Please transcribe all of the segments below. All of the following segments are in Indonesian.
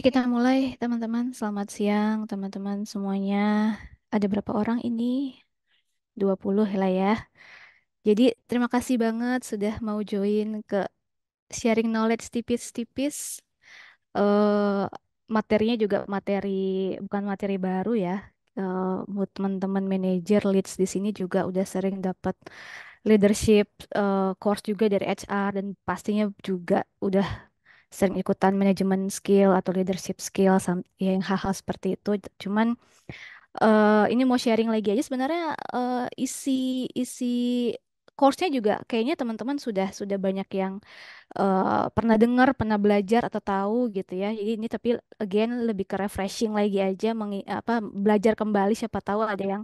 Oke, kita mulai, teman-teman. Selamat siang, teman-teman semuanya. Ada berapa orang ini? 20 lah ya. Jadi, terima kasih banget sudah mau join ke sharing knowledge tipis-tipis. Uh, materinya juga materi, bukan materi baru ya. Uh, buat teman-teman manajer leads di sini juga udah sering dapat leadership uh, course juga dari HR dan pastinya juga udah sering ikutan manajemen skill atau leadership skill ya, yang hal-hal seperti itu cuman uh, ini mau sharing lagi aja sebenarnya uh, isi isi course-nya juga kayaknya teman-teman sudah sudah banyak yang uh, pernah dengar, pernah belajar atau tahu gitu ya. Jadi ini tapi again lebih ke refreshing lagi aja meng, apa belajar kembali siapa tahu ada yang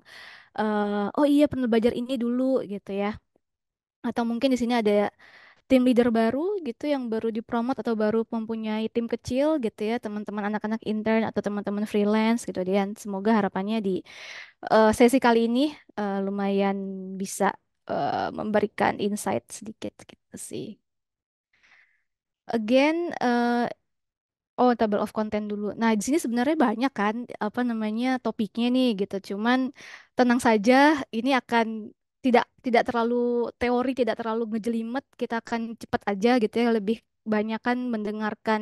uh, oh iya pernah belajar ini dulu gitu ya. Atau mungkin di sini ada tim leader baru gitu yang baru dipromot atau baru mempunyai tim kecil gitu ya teman-teman anak-anak intern atau teman-teman freelance gitu dan semoga harapannya di uh, sesi kali ini uh, lumayan bisa uh, memberikan insight sedikit gitu sih. Again, uh, Oh, table of content dulu. Nah, di sini sebenarnya banyak kan apa namanya topiknya nih gitu. Cuman tenang saja, ini akan tidak tidak terlalu teori, tidak terlalu ngejelimet, kita akan cepat aja gitu ya, lebih banyak kan mendengarkan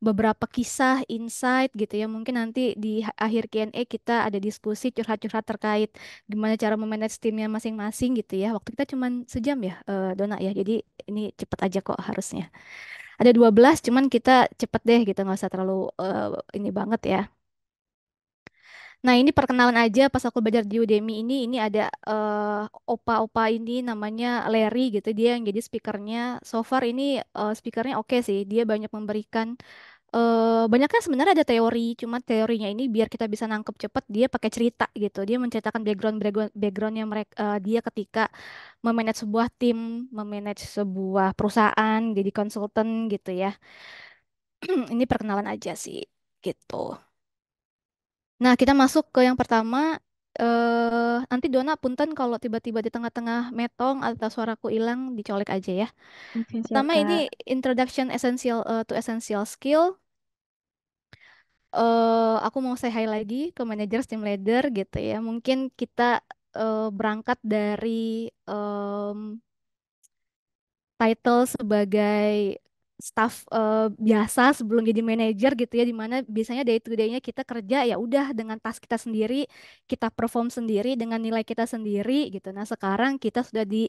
beberapa kisah, insight gitu ya. Mungkin nanti di akhir Q&A kita ada diskusi curhat-curhat terkait gimana cara memanage timnya masing-masing gitu ya. Waktu kita cuma sejam ya, eh, Dona ya. Jadi ini cepat aja kok harusnya. Ada 12, cuman kita cepet deh gitu, nggak usah terlalu uh, ini banget ya. Nah, ini perkenalan aja pas aku belajar di Udemy ini ini ada opa eh, opa-opa ini namanya Larry gitu. Dia yang jadi speakernya. So far ini uh, speakernya oke sih. Dia banyak memberikan uh, eh, banyak kan sebenarnya ada teori, cuma teorinya ini biar kita bisa nangkep cepet dia pakai cerita gitu. Dia menceritakan background background backgroundnya mereka uh, dia ketika memanage sebuah tim, memanage sebuah perusahaan, jadi konsultan gitu ya. Ini perkenalan aja sih gitu. Nah, kita masuk ke yang pertama. Eh, nanti Dona punten kalau tiba-tiba di tengah-tengah metong atau suaraku hilang dicolek aja ya. Oke, Pertama ini introduction essential eh, to essential skill. Eh, aku mau saya hi lagi ke manager team leader gitu ya. Mungkin kita eh, berangkat dari um, title sebagai staff uh, biasa sebelum jadi manajer gitu ya dimana biasanya day to day-nya kita kerja ya udah dengan task kita sendiri kita perform sendiri dengan nilai kita sendiri gitu nah sekarang kita sudah di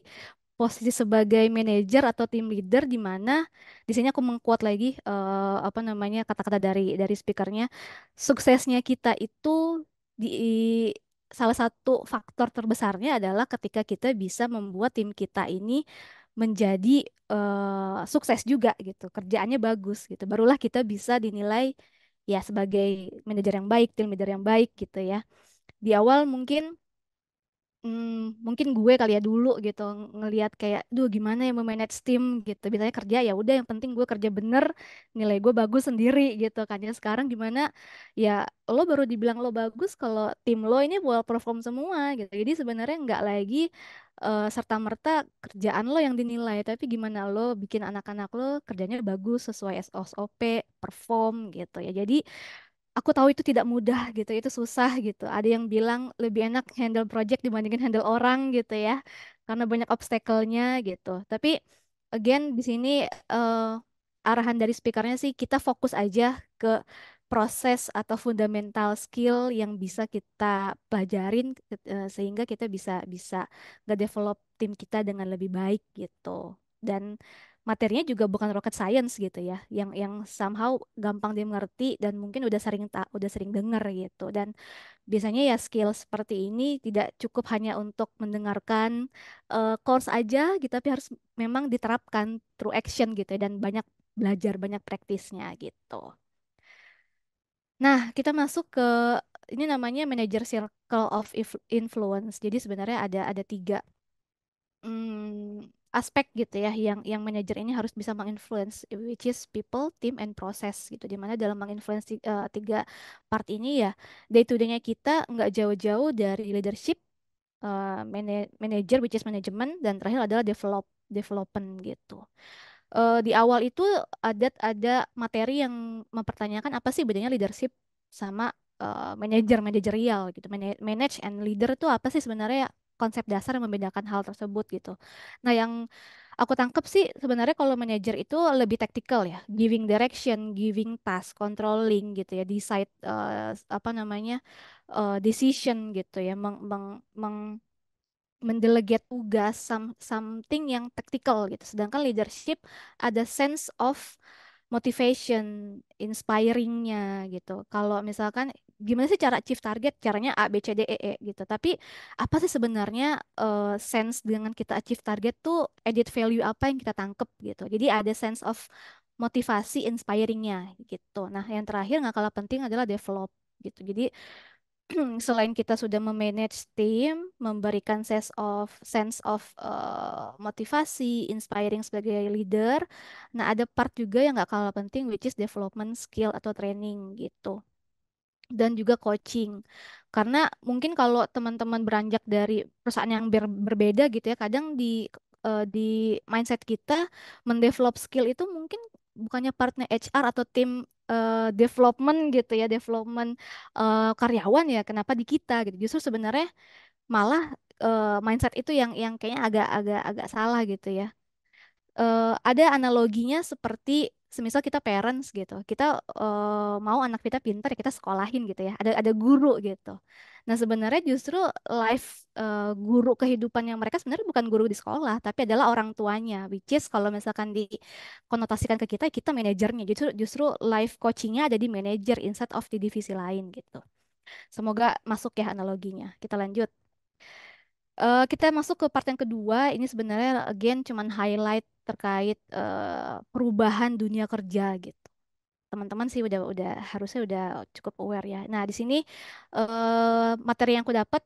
posisi sebagai manajer atau tim leader di mana di sini aku mengkuat lagi uh, apa namanya kata-kata dari dari speakernya suksesnya kita itu di salah satu faktor terbesarnya adalah ketika kita bisa membuat tim kita ini menjadi uh, sukses juga gitu kerjaannya bagus gitu barulah kita bisa dinilai ya sebagai manajer yang baik tim manajer yang baik gitu ya di awal mungkin Hmm, mungkin gue kali ya dulu gitu ngelihat kayak, "Duh gimana ya memanage tim?" gitu. Biasanya kerja ya udah yang penting gue kerja bener, nilai gue bagus sendiri gitu kan. Ya sekarang gimana, ya lo baru dibilang lo bagus kalau tim lo ini well perform semua gitu. Jadi sebenarnya nggak lagi, uh, serta-merta kerjaan lo yang dinilai, tapi gimana lo bikin anak-anak lo kerjanya bagus sesuai SOP, perform gitu ya. Jadi aku tahu itu tidak mudah gitu, itu susah gitu. Ada yang bilang lebih enak handle project dibandingkan handle orang gitu ya, karena banyak obstacle-nya gitu. Tapi again di sini uh, arahan dari speakernya sih kita fokus aja ke proses atau fundamental skill yang bisa kita pelajarin eh, sehingga kita bisa bisa develop tim kita dengan lebih baik gitu. Dan materinya juga bukan rocket science gitu ya yang yang somehow gampang dimengerti dan mungkin udah sering tak udah sering dengar gitu dan biasanya ya skill seperti ini tidak cukup hanya untuk mendengarkan uh, course aja gitu tapi harus memang diterapkan through action gitu ya, dan banyak belajar banyak praktisnya gitu nah kita masuk ke ini namanya manager circle of influence jadi sebenarnya ada ada tiga hmm, aspek gitu ya yang yang manajer ini harus bisa menginfluence which is people, team and process gitu. Dimana dalam menginfluence tiga, uh, eh, tiga part ini ya day to day-nya kita nggak jauh-jauh dari leadership, uh, eh, manager which is management dan terakhir adalah develop development gitu. Uh, di awal itu ada ada materi yang mempertanyakan apa sih bedanya leadership sama uh, manajer manajerial gitu manage and leader itu apa sih sebenarnya konsep dasar yang membedakan hal tersebut gitu. Nah, yang aku tangkep sih sebenarnya kalau manajer itu lebih tactical ya, giving direction, giving task, controlling gitu ya, decide uh, apa namanya uh, decision gitu ya, meng, meng, meng mendelegate tugas some, something yang tactical gitu. Sedangkan leadership ada sense of motivation, inspiringnya gitu. Kalau misalkan gimana sih cara achieve target caranya A B C D E E gitu tapi apa sih sebenarnya uh, sense dengan kita achieve target tuh edit value apa yang kita tangkep gitu jadi ada sense of motivasi inspiringnya gitu nah yang terakhir nggak kalah penting adalah develop gitu jadi selain kita sudah memanage team memberikan sense of sense of uh, motivasi, inspiring sebagai leader. Nah, ada part juga yang nggak kalah penting, which is development skill atau training gitu dan juga coaching. Karena mungkin kalau teman-teman beranjak dari perusahaan yang ber berbeda gitu ya, kadang di uh, di mindset kita mendevelop skill itu mungkin bukannya partner HR atau tim uh, development gitu ya, development uh, karyawan ya, kenapa di kita gitu. Justru sebenarnya malah uh, mindset itu yang yang kayaknya agak agak agak salah gitu ya. Uh, ada analoginya seperti semisal kita parents gitu, kita uh, mau anak kita pintar ya kita sekolahin gitu ya, ada ada guru gitu. Nah sebenarnya justru life uh, guru kehidupan yang mereka sebenarnya bukan guru di sekolah, tapi adalah orang tuanya. Which is kalau misalkan dikonotasikan ke kita, kita manajernya. Justru justru life coachingnya ada di manajer instead of di divisi lain gitu. Semoga masuk ya analoginya. Kita lanjut. Uh, kita masuk ke part yang kedua. Ini sebenarnya again cuman highlight terkait uh, perubahan dunia kerja gitu. Teman-teman sih udah udah harusnya udah cukup aware ya. Nah, di sini uh, materi yang aku dapat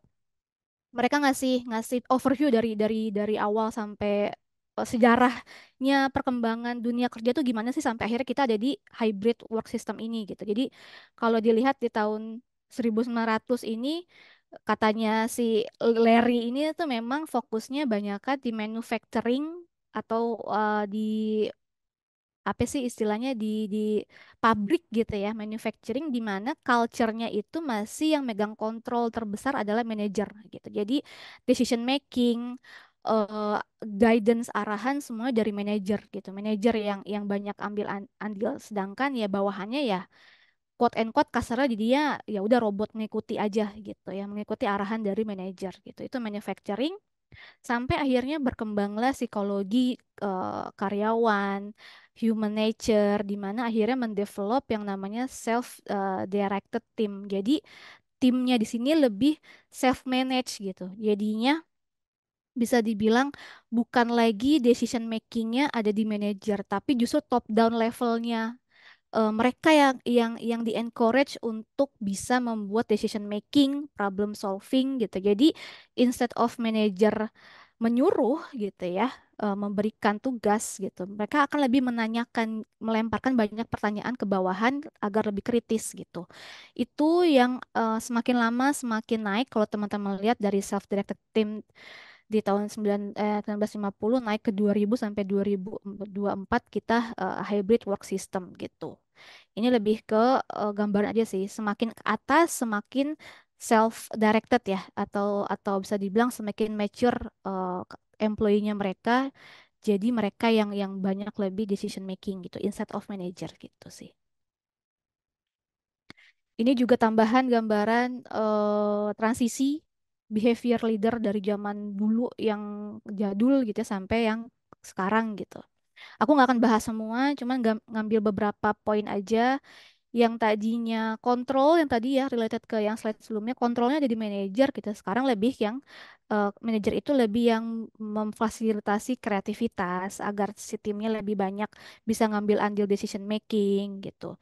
mereka ngasih ngasih overview dari dari dari awal sampai sejarahnya perkembangan dunia kerja tuh gimana sih sampai akhirnya kita ada di hybrid work system ini gitu. Jadi kalau dilihat di tahun 1900 ini katanya si Larry ini tuh memang fokusnya banyak di manufacturing atau uh, di apa sih istilahnya di di pabrik gitu ya manufacturing di mana culture-nya itu masih yang megang kontrol terbesar adalah manajer gitu. Jadi decision making uh, guidance arahan semua dari manajer gitu. Manajer yang yang banyak ambil andil sedangkan ya bawahannya ya quote and quote kasarnya di dia ya udah robot mengikuti aja gitu ya mengikuti arahan dari manajer gitu. Itu manufacturing Sampai akhirnya berkembanglah psikologi eh, karyawan, human nature, di mana akhirnya mendevelop yang namanya self eh, directed team. Jadi timnya di sini lebih self manage gitu. Jadinya bisa dibilang bukan lagi decision makingnya ada di manager tapi justru top down levelnya uh, mereka ya, yang yang yang di encourage untuk bisa membuat decision making, problem solving gitu. Jadi instead of manager menyuruh gitu ya uh, memberikan tugas gitu mereka akan lebih menanyakan melemparkan banyak pertanyaan ke bawahan agar lebih kritis gitu itu yang uh, semakin lama semakin naik kalau teman-teman lihat dari self directed team di tahun 9, eh, 1950 naik ke 2000 sampai 2024 kita uh, hybrid work system gitu. Ini lebih ke uh, gambaran aja sih, semakin ke atas semakin self directed ya atau atau bisa dibilang semakin mature eh, employee-nya mereka jadi mereka yang yang banyak lebih decision making gitu instead of manager gitu sih. Ini juga tambahan gambaran uh, transisi behavior leader dari zaman dulu yang jadul gitu ya sampai yang sekarang gitu. Aku nggak akan bahas semua, cuman ngambil beberapa poin aja yang tadinya kontrol yang tadi ya related ke yang slide sebelumnya kontrolnya jadi manajer kita gitu. sekarang lebih yang uh, manajer itu lebih yang memfasilitasi kreativitas agar si timnya lebih banyak bisa ngambil andil decision making gitu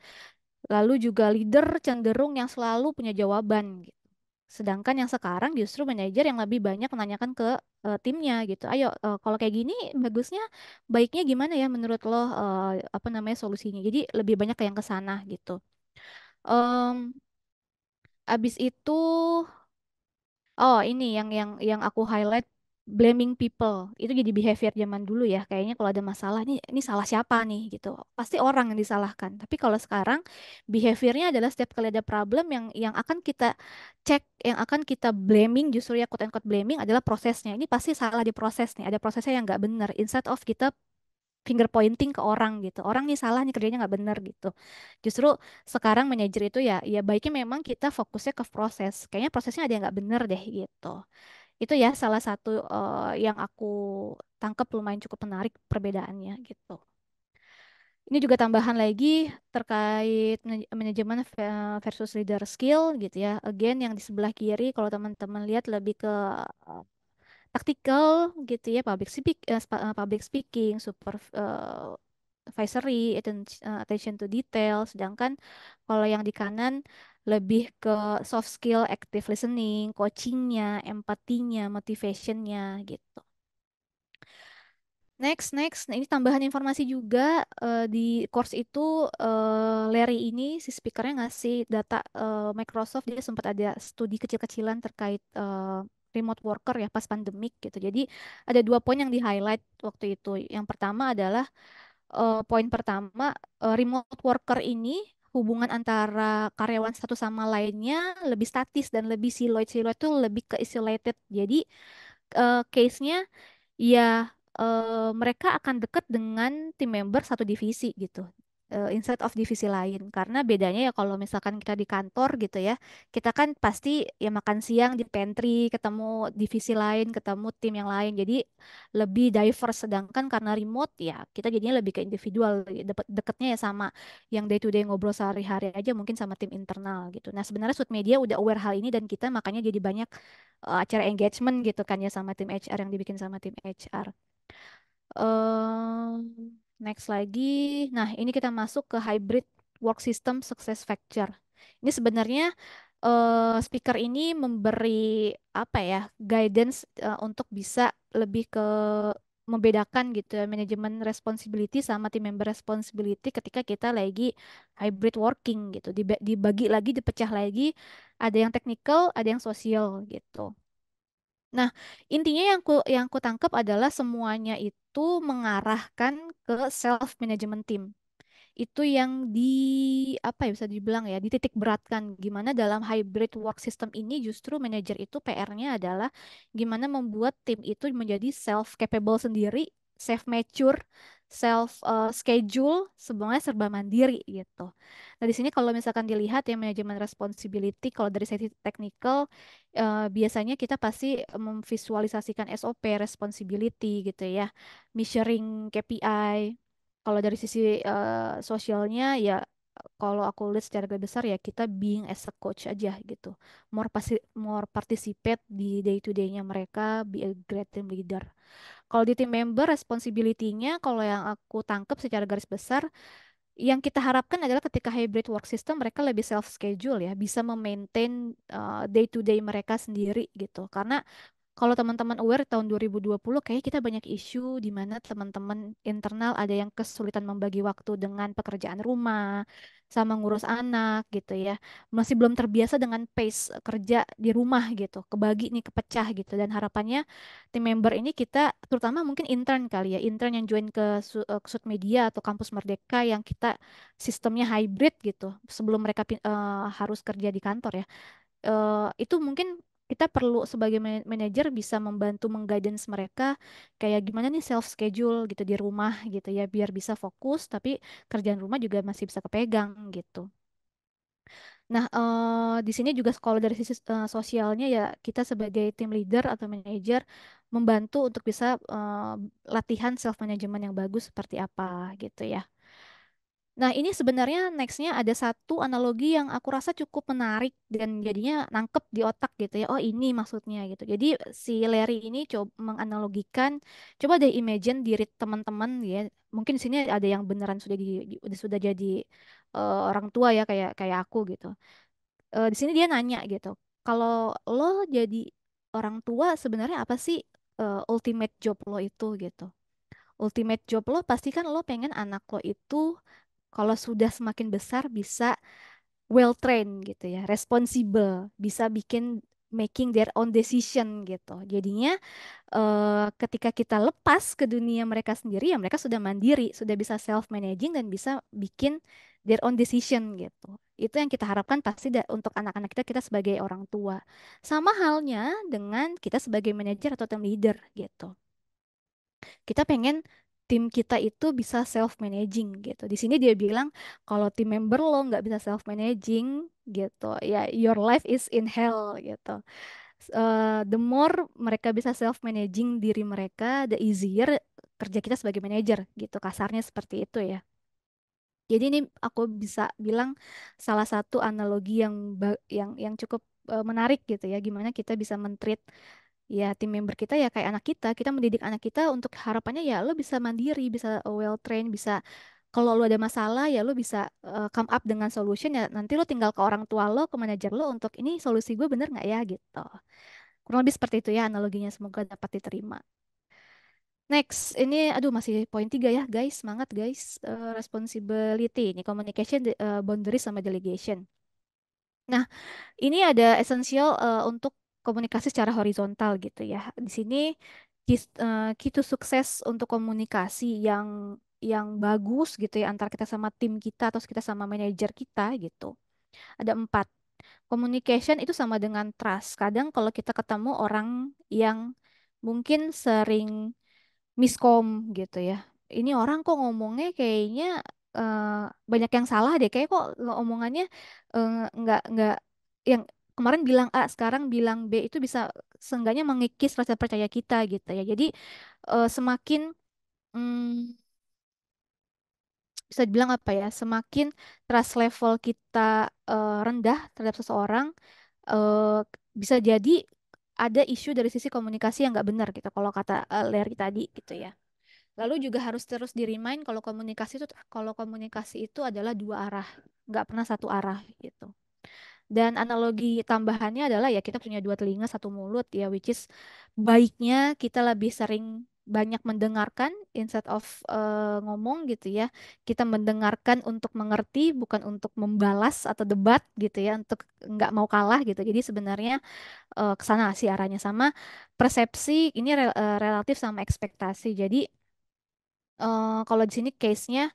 lalu juga leader cenderung yang selalu punya jawaban gitu Sedangkan yang sekarang justru manajer yang lebih banyak menanyakan ke uh, timnya gitu. Ayo uh, kalau kayak gini bagusnya baiknya gimana ya menurut lo eh, apa namanya solusinya. Jadi lebih banyak ke yang ke sana gitu. um, abis itu oh ini yang yang yang aku highlight blaming people itu jadi behavior zaman dulu ya kayaknya kalau ada masalah ini ini salah siapa nih gitu pasti orang yang disalahkan tapi kalau sekarang behaviornya adalah setiap kali ada problem yang yang akan kita cek yang akan kita blaming justru ya quote unquote blaming adalah prosesnya ini pasti salah di proses nih ada prosesnya yang nggak benar instead of kita finger pointing ke orang gitu. Orang nih salah nih kerjanya nggak bener gitu. Justru sekarang manajer itu ya ya baiknya memang kita fokusnya ke proses. Kayaknya prosesnya ada yang nggak bener deh gitu. Itu ya salah satu uh, yang aku tangkap lumayan cukup menarik perbedaannya gitu. Ini juga tambahan lagi terkait manajemen versus leader skill gitu ya. Again yang di sebelah kiri kalau teman-teman lihat lebih ke eh, tactical gitu ya, public speak, eh, public speaking, super advisory, attention to detail. Sedangkan kalau yang di kanan lebih ke soft skill, active listening, coachingnya, empatinya, motivationnya gitu. Next, next. Nah, ini tambahan informasi juga uh, di course itu uh, Larry ini si speakernya ngasih data uh, Microsoft dia sempat ada studi kecil-kecilan terkait uh, remote worker ya pas pandemik gitu. Jadi ada dua poin yang di highlight waktu itu. Yang pertama adalah uh, poin pertama uh, remote worker ini hubungan antara karyawan satu sama lainnya lebih statis dan lebih siloid-siloid itu lebih ke isolated. Jadi uh, case-nya ya uh, mereka akan dekat dengan tim member satu divisi gitu uh, eh, instead of divisi lain karena bedanya ya kalau misalkan kita di kantor gitu ya kita kan pasti ya makan siang di pantry ketemu divisi lain ketemu tim yang lain jadi lebih diverse sedangkan karena remote ya kita jadinya lebih ke individual deket deketnya ya sama yang day to day ngobrol sehari-hari aja mungkin sama tim internal gitu nah sebenarnya Sud Media udah aware hal ini dan kita makanya jadi banyak uh, acara engagement gitu kan ya sama tim HR yang dibikin sama tim HR. Um, Next lagi. Nah, ini kita masuk ke hybrid work system success factor. Ini sebenarnya uh, speaker ini memberi apa ya guidance uh, untuk bisa lebih ke membedakan gitu ya manajemen responsibility sama team member responsibility ketika kita lagi hybrid working gitu dibagi lagi dipecah lagi ada yang technical ada yang sosial gitu Nah, intinya yang ku yang ku tangkap adalah semuanya itu mengarahkan ke self management team. Itu yang di apa ya bisa dibilang ya, dititik beratkan gimana dalam hybrid work system ini justru manajer itu PR-nya adalah gimana membuat tim itu menjadi self capable sendiri, self mature, self uh, schedule sebenarnya serba mandiri gitu. Nah di sini kalau misalkan dilihat ya manajemen responsibility kalau dari sisi technical uh, eh, biasanya kita pasti memvisualisasikan SOP responsibility gitu ya, measuring KPI. Kalau dari sisi uh, sosialnya ya kalau aku lihat secara lebih besar ya kita being as a coach aja gitu more pasti more participate di day to day-nya mereka be a great team leader kalau di tim member, responsibility-nya kalau yang aku tangkap secara garis besar, yang kita harapkan adalah ketika hybrid work system mereka lebih self schedule ya bisa memaintain uh, day to day mereka sendiri gitu karena kalau teman-teman aware tahun 2020 kayaknya kita banyak isu di mana teman-teman internal ada yang kesulitan membagi waktu dengan pekerjaan rumah sama ngurus anak gitu ya. Masih belum terbiasa dengan pace kerja di rumah gitu, kebagi nih kepecah gitu dan harapannya tim member ini kita terutama mungkin intern kali ya, intern yang join ke eh, Sud Media atau kampus Merdeka yang kita sistemnya hybrid gitu sebelum mereka uh, harus kerja di kantor ya. Uh, itu mungkin kita perlu sebagai manajer bisa membantu mengguidance mereka kayak gimana nih self schedule gitu di rumah gitu ya biar bisa fokus tapi kerjaan rumah juga masih bisa kepegang gitu. Nah, eh, di sini juga sekolah dari sisi eh, sosialnya ya kita sebagai tim leader atau manajer membantu untuk bisa eh, latihan self management yang bagus seperti apa gitu ya. Nah, ini sebenarnya nextnya ada satu analogi yang aku rasa cukup menarik dan jadinya nangkep di otak gitu ya. Oh, ini maksudnya gitu. Jadi si Larry ini coba menganalogikan coba deh imagine diri teman-teman ya. Mungkin di sini ada yang beneran sudah di, sudah jadi uh, orang tua ya kayak kayak aku gitu. Uh, di sini dia nanya gitu. Kalau lo jadi orang tua sebenarnya apa sih uh, ultimate job lo itu gitu. Ultimate job lo pasti kan lo pengen anak lo itu kalau sudah semakin besar bisa well trained gitu ya, responsible, bisa bikin making their own decision gitu. Jadinya uh, ketika kita lepas ke dunia mereka sendiri ya mereka sudah mandiri, sudah bisa self managing dan bisa bikin their own decision gitu. Itu yang kita harapkan pasti untuk anak-anak kita kita sebagai orang tua. Sama halnya dengan kita sebagai manajer atau team leader gitu. Kita pengen tim kita itu bisa self managing gitu. Di sini dia bilang kalau tim member lo nggak bisa self managing gitu, ya your life is in hell gitu. Uh, the more mereka bisa self managing diri mereka, the easier kerja kita sebagai manager gitu. Kasarnya seperti itu ya. Jadi ini aku bisa bilang salah satu analogi yang yang yang cukup uh, menarik gitu ya, gimana kita bisa mentreat ya tim member kita ya kayak anak kita, kita mendidik anak kita untuk harapannya ya lo bisa mandiri, bisa uh, well trained, bisa kalau lo ada masalah ya lo bisa uh, come up dengan solution ya nanti lo tinggal ke orang tua lo, ke manajer lo untuk ini solusi gue bener nggak ya gitu. Kurang lebih seperti itu ya analoginya semoga dapat diterima. Next, ini aduh masih poin tiga ya guys, semangat guys. Uh, responsibility ini communication uh, boundary sama delegation. Nah, ini ada esensial uh, untuk komunikasi secara horizontal gitu ya. Di sini eh, kita sukses untuk komunikasi yang yang bagus gitu ya antara kita sama tim kita atau kita sama manajer kita gitu. Ada empat. Communication itu sama dengan trust. Kadang kalau kita ketemu orang yang mungkin sering miskom gitu ya. Ini orang kok ngomongnya kayaknya uh, banyak yang salah deh. Kayak kok omongannya uh, nggak nggak yang kemarin bilang A, sekarang bilang B itu bisa seenggaknya mengikis rasa percaya kita gitu ya. Jadi uh, semakin hmm, bisa dibilang apa ya, semakin trust level kita uh, rendah terhadap seseorang uh, bisa jadi ada isu dari sisi komunikasi yang nggak benar gitu kalau kata uh, Larry tadi gitu ya. Lalu juga harus terus di remind kalau komunikasi itu kalau komunikasi itu adalah dua arah, nggak pernah satu arah gitu. Dan analogi tambahannya adalah ya kita punya dua telinga, satu mulut ya which is baiknya kita lebih sering banyak mendengarkan instead of uh, ngomong gitu ya. Kita mendengarkan untuk mengerti bukan untuk membalas atau debat gitu ya, untuk nggak mau kalah gitu. Jadi sebenarnya uh, ke sih arahnya sama persepsi ini rel eh, relatif sama ekspektasi. Jadi uh, kalau di sini case-nya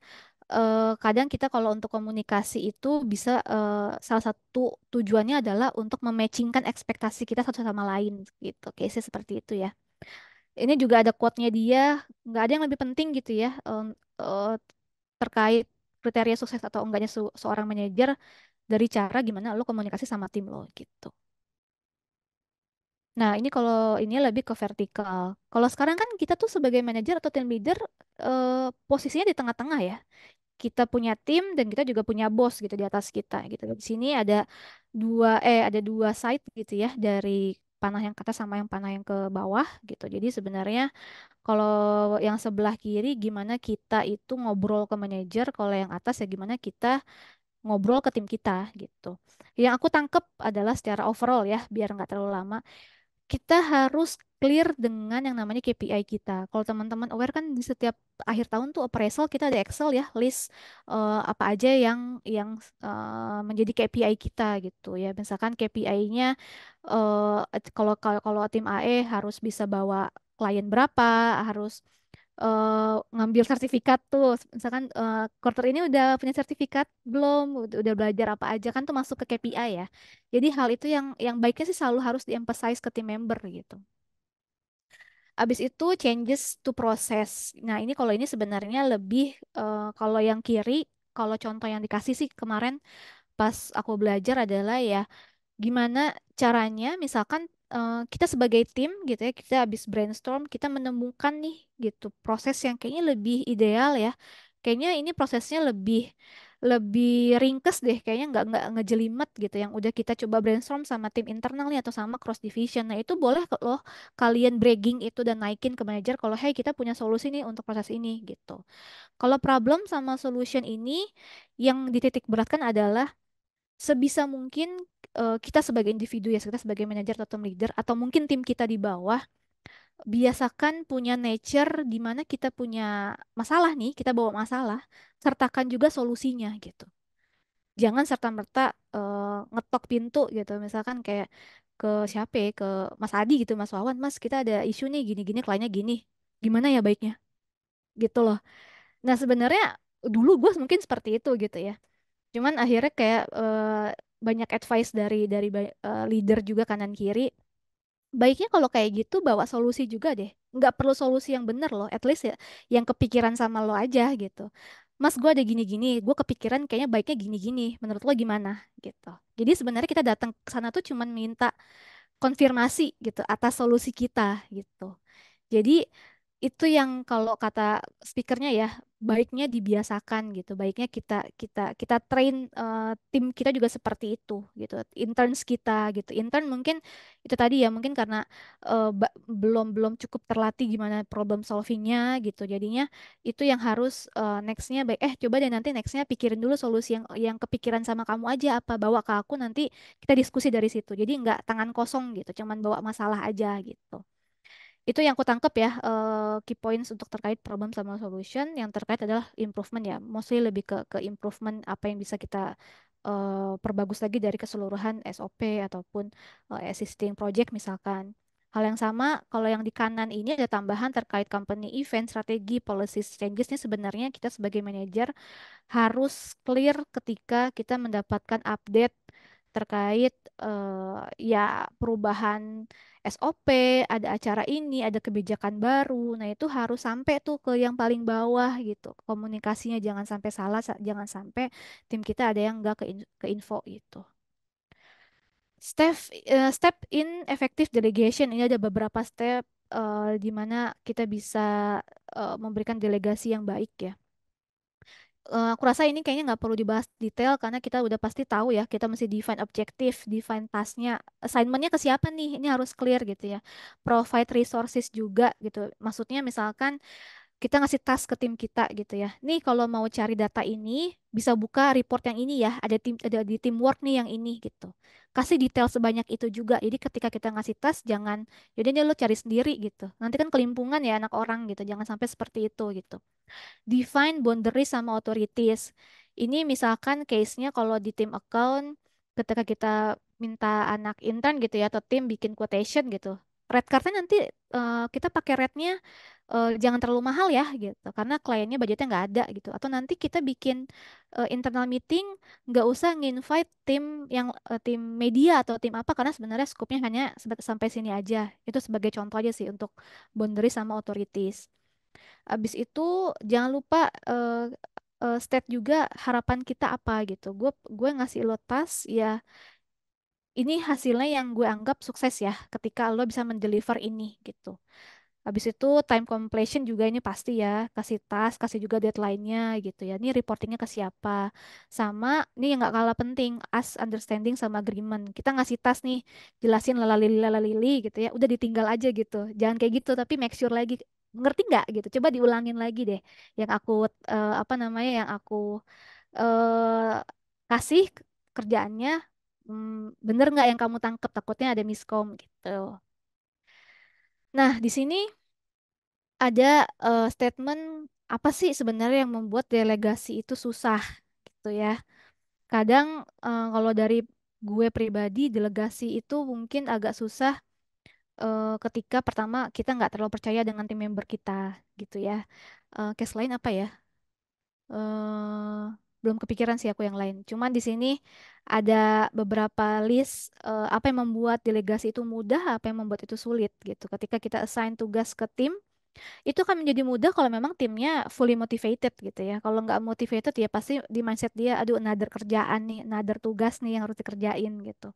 uh, kadang kita kalau untuk komunikasi itu bisa uh, salah satu tujuannya adalah untuk mematchingkan ekspektasi kita satu sama lain gitu. Case seperti itu ya. Ini juga ada quote-nya dia, nggak ada yang lebih penting gitu ya eh, eh, terkait kriteria sukses atau enggaknya seorang manajer dari cara gimana lo komunikasi sama tim lo gitu. Nah, ini kalau ini lebih ke vertikal. Kalau sekarang kan kita tuh sebagai manajer atau team leader eh, posisinya di tengah-tengah ya kita punya tim dan kita juga punya bos gitu di atas kita gitu. Di sini ada dua eh ada dua side gitu ya dari panah yang ke atas sama yang panah yang ke bawah gitu. Jadi sebenarnya kalau yang sebelah kiri gimana kita itu ngobrol ke manajer, kalau yang atas ya gimana kita ngobrol ke tim kita gitu. Yang aku tangkep adalah secara overall ya, biar nggak terlalu lama, kita harus clear dengan yang namanya KPI kita. Kalau teman-teman aware kan di setiap akhir tahun tuh appraisal kita ada Excel ya, list uh, apa aja yang yang uh, menjadi KPI kita gitu ya. Misalkan KPI-nya uh, eh, kalau kalau tim AE harus bisa bawa klien berapa, harus uh, ngambil sertifikat tuh misalkan uh, quarter ini udah punya sertifikat belum udah belajar apa aja kan tuh masuk ke KPI ya jadi hal itu yang yang baiknya sih selalu harus diemphasize ke tim member gitu Abis itu changes to process. Nah, ini kalau ini sebenarnya lebih uh, kalau yang kiri, kalau contoh yang dikasih sih kemarin pas aku belajar adalah ya gimana caranya misalkan uh, kita sebagai tim gitu ya, kita habis brainstorm, kita menemukan nih gitu proses yang kayaknya lebih ideal ya. Kayaknya ini prosesnya lebih lebih ringkes deh kayaknya nggak nggak ngejelimet gitu yang udah kita coba brainstorm sama tim internal nih atau sama cross division nah itu boleh loh kalian bragging itu dan naikin ke manajer kalau hey kita punya solusi nih untuk proses ini gitu kalau problem sama solution ini yang dititik beratkan adalah sebisa mungkin uh, kita sebagai individu ya kita sebagai manajer atau tim leader atau mungkin tim kita di bawah biasakan punya nature di mana kita punya masalah nih, kita bawa masalah, sertakan juga solusinya gitu. Jangan serta-merta uh, ngetok pintu gitu, misalkan kayak ke siapa ya, ke Mas Adi gitu, Mas Wawan, Mas kita ada isu nih gini-gini, kliennya gini, gimana ya baiknya? Gitu loh. Nah sebenarnya dulu gue mungkin seperti itu gitu ya. Cuman akhirnya kayak uh, banyak advice dari dari uh, leader juga kanan kiri Baiknya kalau kayak gitu bawa solusi juga deh. Nggak perlu solusi yang bener loh, at least ya yang kepikiran sama lo aja gitu. Mas, gue ada gini-gini, gue kepikiran kayaknya baiknya gini-gini. Menurut lo gimana? Gitu. Jadi sebenarnya kita datang ke sana tuh cuman minta konfirmasi gitu atas solusi kita gitu. Jadi itu yang kalau kata speakernya ya baiknya dibiasakan gitu baiknya kita kita kita train uh, tim kita juga seperti itu gitu interns kita gitu intern mungkin itu tadi ya mungkin karena uh, belum belum cukup terlatih gimana problem solvingnya gitu jadinya itu yang harus uh, nextnya baik eh coba deh nanti nextnya pikirin dulu solusi yang yang kepikiran sama kamu aja apa bawa ke aku nanti kita diskusi dari situ jadi nggak tangan kosong gitu cuman bawa masalah aja gitu itu yang aku tangkap ya uh, key points untuk terkait problem sama solution yang terkait adalah improvement ya mostly lebih ke ke improvement apa yang bisa kita uh, perbagus lagi dari keseluruhan SOP ataupun uh, existing project misalkan hal yang sama kalau yang di kanan ini ada tambahan terkait company event strategi policy changesnya sebenarnya kita sebagai manajer harus clear ketika kita mendapatkan update terkait uh, ya perubahan SOP, ada acara ini, ada kebijakan baru. Nah, itu harus sampai tuh ke yang paling bawah gitu. Komunikasinya jangan sampai salah, jangan sampai tim kita ada yang enggak ke, info gitu. Step uh, step in effective delegation ini ada beberapa step uh, di mana kita bisa uh, memberikan delegasi yang baik ya uh, aku rasa ini kayaknya nggak perlu dibahas detail karena kita udah pasti tahu ya kita mesti define objektif, define tasknya, assignmentnya ke siapa nih, ini harus clear gitu ya. Provide resources juga gitu. Maksudnya misalkan kita ngasih task ke tim kita gitu ya. Nih kalau mau cari data ini bisa buka report yang ini ya. Ada tim ada di teamwork nih yang ini gitu. Kasih detail sebanyak itu juga. Jadi ketika kita ngasih task jangan jadi ini lo cari sendiri gitu. Nanti kan kelimpungan ya anak orang gitu. Jangan sampai seperti itu gitu. Define boundary sama authorities. Ini misalkan case-nya kalau di tim account ketika kita minta anak intern gitu ya atau tim bikin quotation gitu red cardnya nanti uh, kita pakai rednya uh, jangan terlalu mahal ya gitu karena kliennya budgetnya nggak ada gitu atau nanti kita bikin uh, internal meeting nggak usah nginvite tim yang uh, tim media atau tim apa karena sebenarnya skupnya hanya sampai sini aja itu sebagai contoh aja sih untuk boundary sama authorities abis itu jangan lupa uh, uh, state juga harapan kita apa gitu gue gue ngasih lo tas ya ini hasilnya yang gue anggap sukses ya ketika lo bisa mendeliver ini gitu. Habis itu time completion juga ini pasti ya, kasih tas, kasih juga deadline-nya gitu ya. Ini reportingnya ke siapa. Sama, ini yang gak kalah penting, as understanding sama agreement. Kita ngasih tas nih, jelasin lalalili lalalili gitu ya. Udah ditinggal aja gitu. Jangan kayak gitu, tapi make sure lagi ngerti nggak gitu coba diulangin lagi deh yang aku uh, apa namanya yang aku uh, kasih kerjaannya hmm, bener nggak yang kamu tangkap takutnya ada miskom gitu nah di sini ada uh, statement apa sih sebenarnya yang membuat delegasi itu susah gitu ya kadang uh, kalau dari gue pribadi delegasi itu mungkin agak susah uh, ketika pertama kita nggak terlalu percaya dengan tim member kita gitu ya uh, case lain apa ya uh, belum kepikiran sih aku yang lain. Cuman di sini ada beberapa list eh, apa yang membuat delegasi itu mudah, apa yang membuat itu sulit gitu. Ketika kita assign tugas ke tim, itu akan menjadi mudah kalau memang timnya fully motivated gitu ya. Kalau nggak motivated ya pasti di mindset dia, aduh another kerjaan nih, another tugas nih yang harus dikerjain gitu.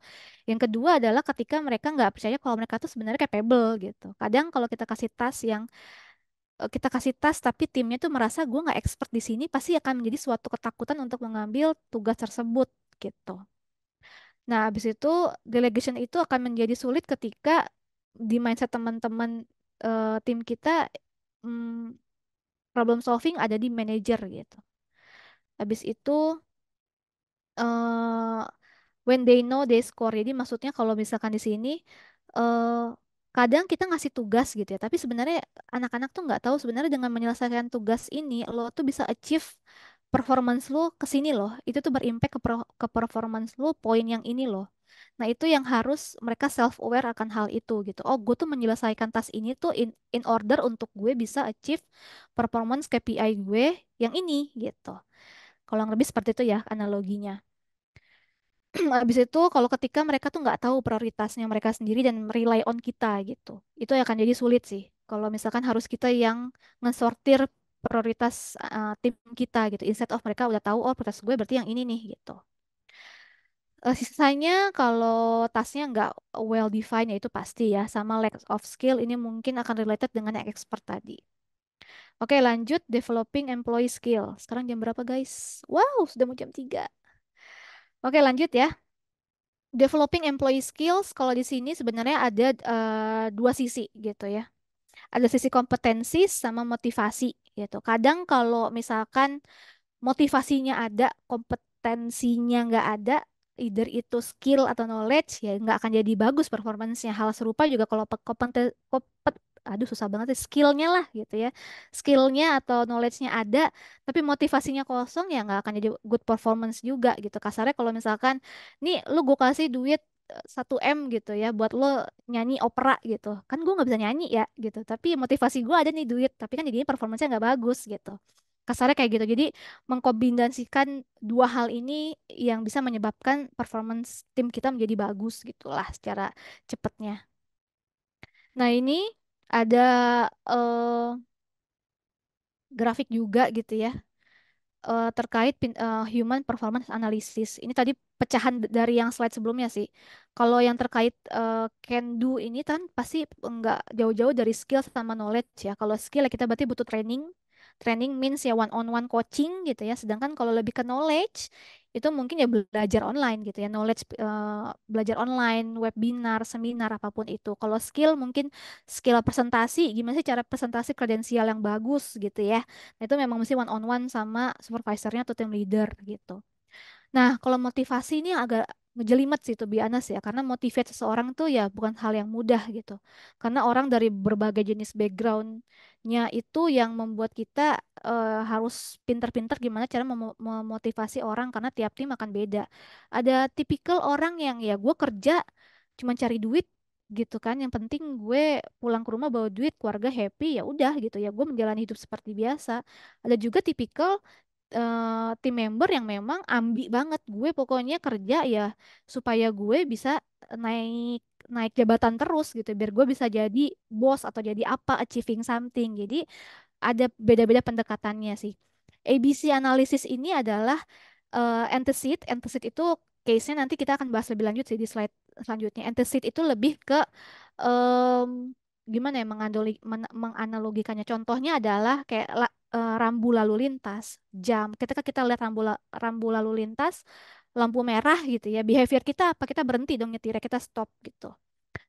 Yang kedua adalah ketika mereka nggak percaya kalau mereka tuh sebenarnya capable gitu. Kadang kalau kita kasih tas yang Eh, kita kasih tas tapi timnya tuh merasa gue nggak expert di sini pasti akan menjadi suatu ketakutan untuk mengambil tugas tersebut gitu. Nah, abis itu delegation itu akan menjadi sulit ketika di mindset teman-teman uh, tim kita um, problem solving ada di manager gitu. Abis itu uh, when they know they score. Jadi maksudnya kalau misalkan di sini uh, kadang kita ngasih tugas gitu ya tapi sebenarnya anak-anak tuh nggak tahu sebenarnya dengan menyelesaikan tugas ini lo tuh bisa achieve performance lo ke sini loh itu tuh berimpact ke, pro, ke performance lo poin yang ini loh Nah, itu yang harus mereka self-aware akan hal itu gitu. Oh, gue tuh menyelesaikan tas ini tuh in, in order untuk gue bisa achieve performance KPI gue yang ini gitu. Kalau lebih seperti itu ya analoginya. habis itu kalau ketika mereka tuh nggak tahu prioritasnya mereka sendiri dan rely on kita gitu itu akan jadi sulit sih kalau misalkan harus kita yang ngesortir prioritas uh, tim kita gitu instead of mereka udah tahu oh prioritas gue berarti yang ini nih gitu uh, sisanya kalau tasnya nggak well defined ya itu pasti ya sama lack of skill ini mungkin akan related dengan yang expert tadi Oke lanjut developing employee skill. Sekarang jam berapa guys? Wow sudah mau jam 3. Oke, lanjut ya. Developing employee skills kalau di sini sebenarnya ada uh, dua sisi gitu ya. Ada sisi kompetensi sama motivasi gitu. Kadang kalau misalkan motivasinya ada, kompetensinya nggak ada, either itu skill atau knowledge ya nggak akan jadi bagus performancenya. Hal serupa juga kalau kompeten aduh susah banget sih skillnya lah gitu ya skillnya atau knowledge-nya ada tapi motivasinya kosong ya nggak akan jadi good performance juga gitu kasarnya kalau misalkan nih lu gue kasih duit 1 eh, M gitu ya buat lo nyanyi opera gitu kan gue nggak bisa nyanyi ya gitu tapi motivasi gue ada nih duit tapi kan jadinya performance nggak bagus gitu kasarnya kayak gitu jadi mengkombinasikan dua hal ini yang bisa menyebabkan performance tim kita menjadi bagus gitulah secara cepatnya nah ini ada eh, grafik juga gitu ya eh, terkait pin- eh, human performance analysis. Ini tadi pecahan dari yang slide sebelumnya sih. Kalau yang terkait eh, can do ini kan pasti nggak jauh-jauh dari skill sama knowledge ya. Kalau skill ya kita berarti butuh training training means ya one on one coaching gitu ya sedangkan kalau lebih ke knowledge itu mungkin ya belajar online gitu ya knowledge uh, belajar online webinar seminar apapun itu kalau skill mungkin skill presentasi gimana sih cara presentasi kredensial yang bagus gitu ya nah, itu memang mesti one on one sama supervisornya atau team leader gitu nah kalau motivasi ini agak ngejelimet sih itu sih ya karena motivate seseorang tuh ya bukan hal yang mudah gitu karena orang dari berbagai jenis background nya itu yang membuat kita uh, harus pinter-pinter gimana cara mem memotivasi orang karena tiap tim akan beda. Ada tipikal orang yang ya gue kerja cuma cari duit gitu kan yang penting gue pulang ke rumah bawa duit keluarga happy ya udah gitu ya gue menjalani hidup seperti biasa ada juga tipikal uh, tim member yang memang ambi banget gue pokoknya kerja ya supaya gue bisa naik naik jabatan terus gitu biar gue bisa jadi bos atau jadi apa achieving something jadi ada beda-beda pendekatannya sih ABC analisis ini adalah uh, eh, antecedent antecedent itu case-nya nanti kita akan bahas lebih lanjut sih di slide selanjutnya antecedent itu lebih ke um, gimana ya mengandoli, men, menganalogikannya contohnya adalah kayak la, uh, rambu lalu lintas jam ketika kita lihat rambu la, rambu lalu lintas lampu merah gitu ya behavior kita apa kita berhenti dong nyetir ya, kita stop gitu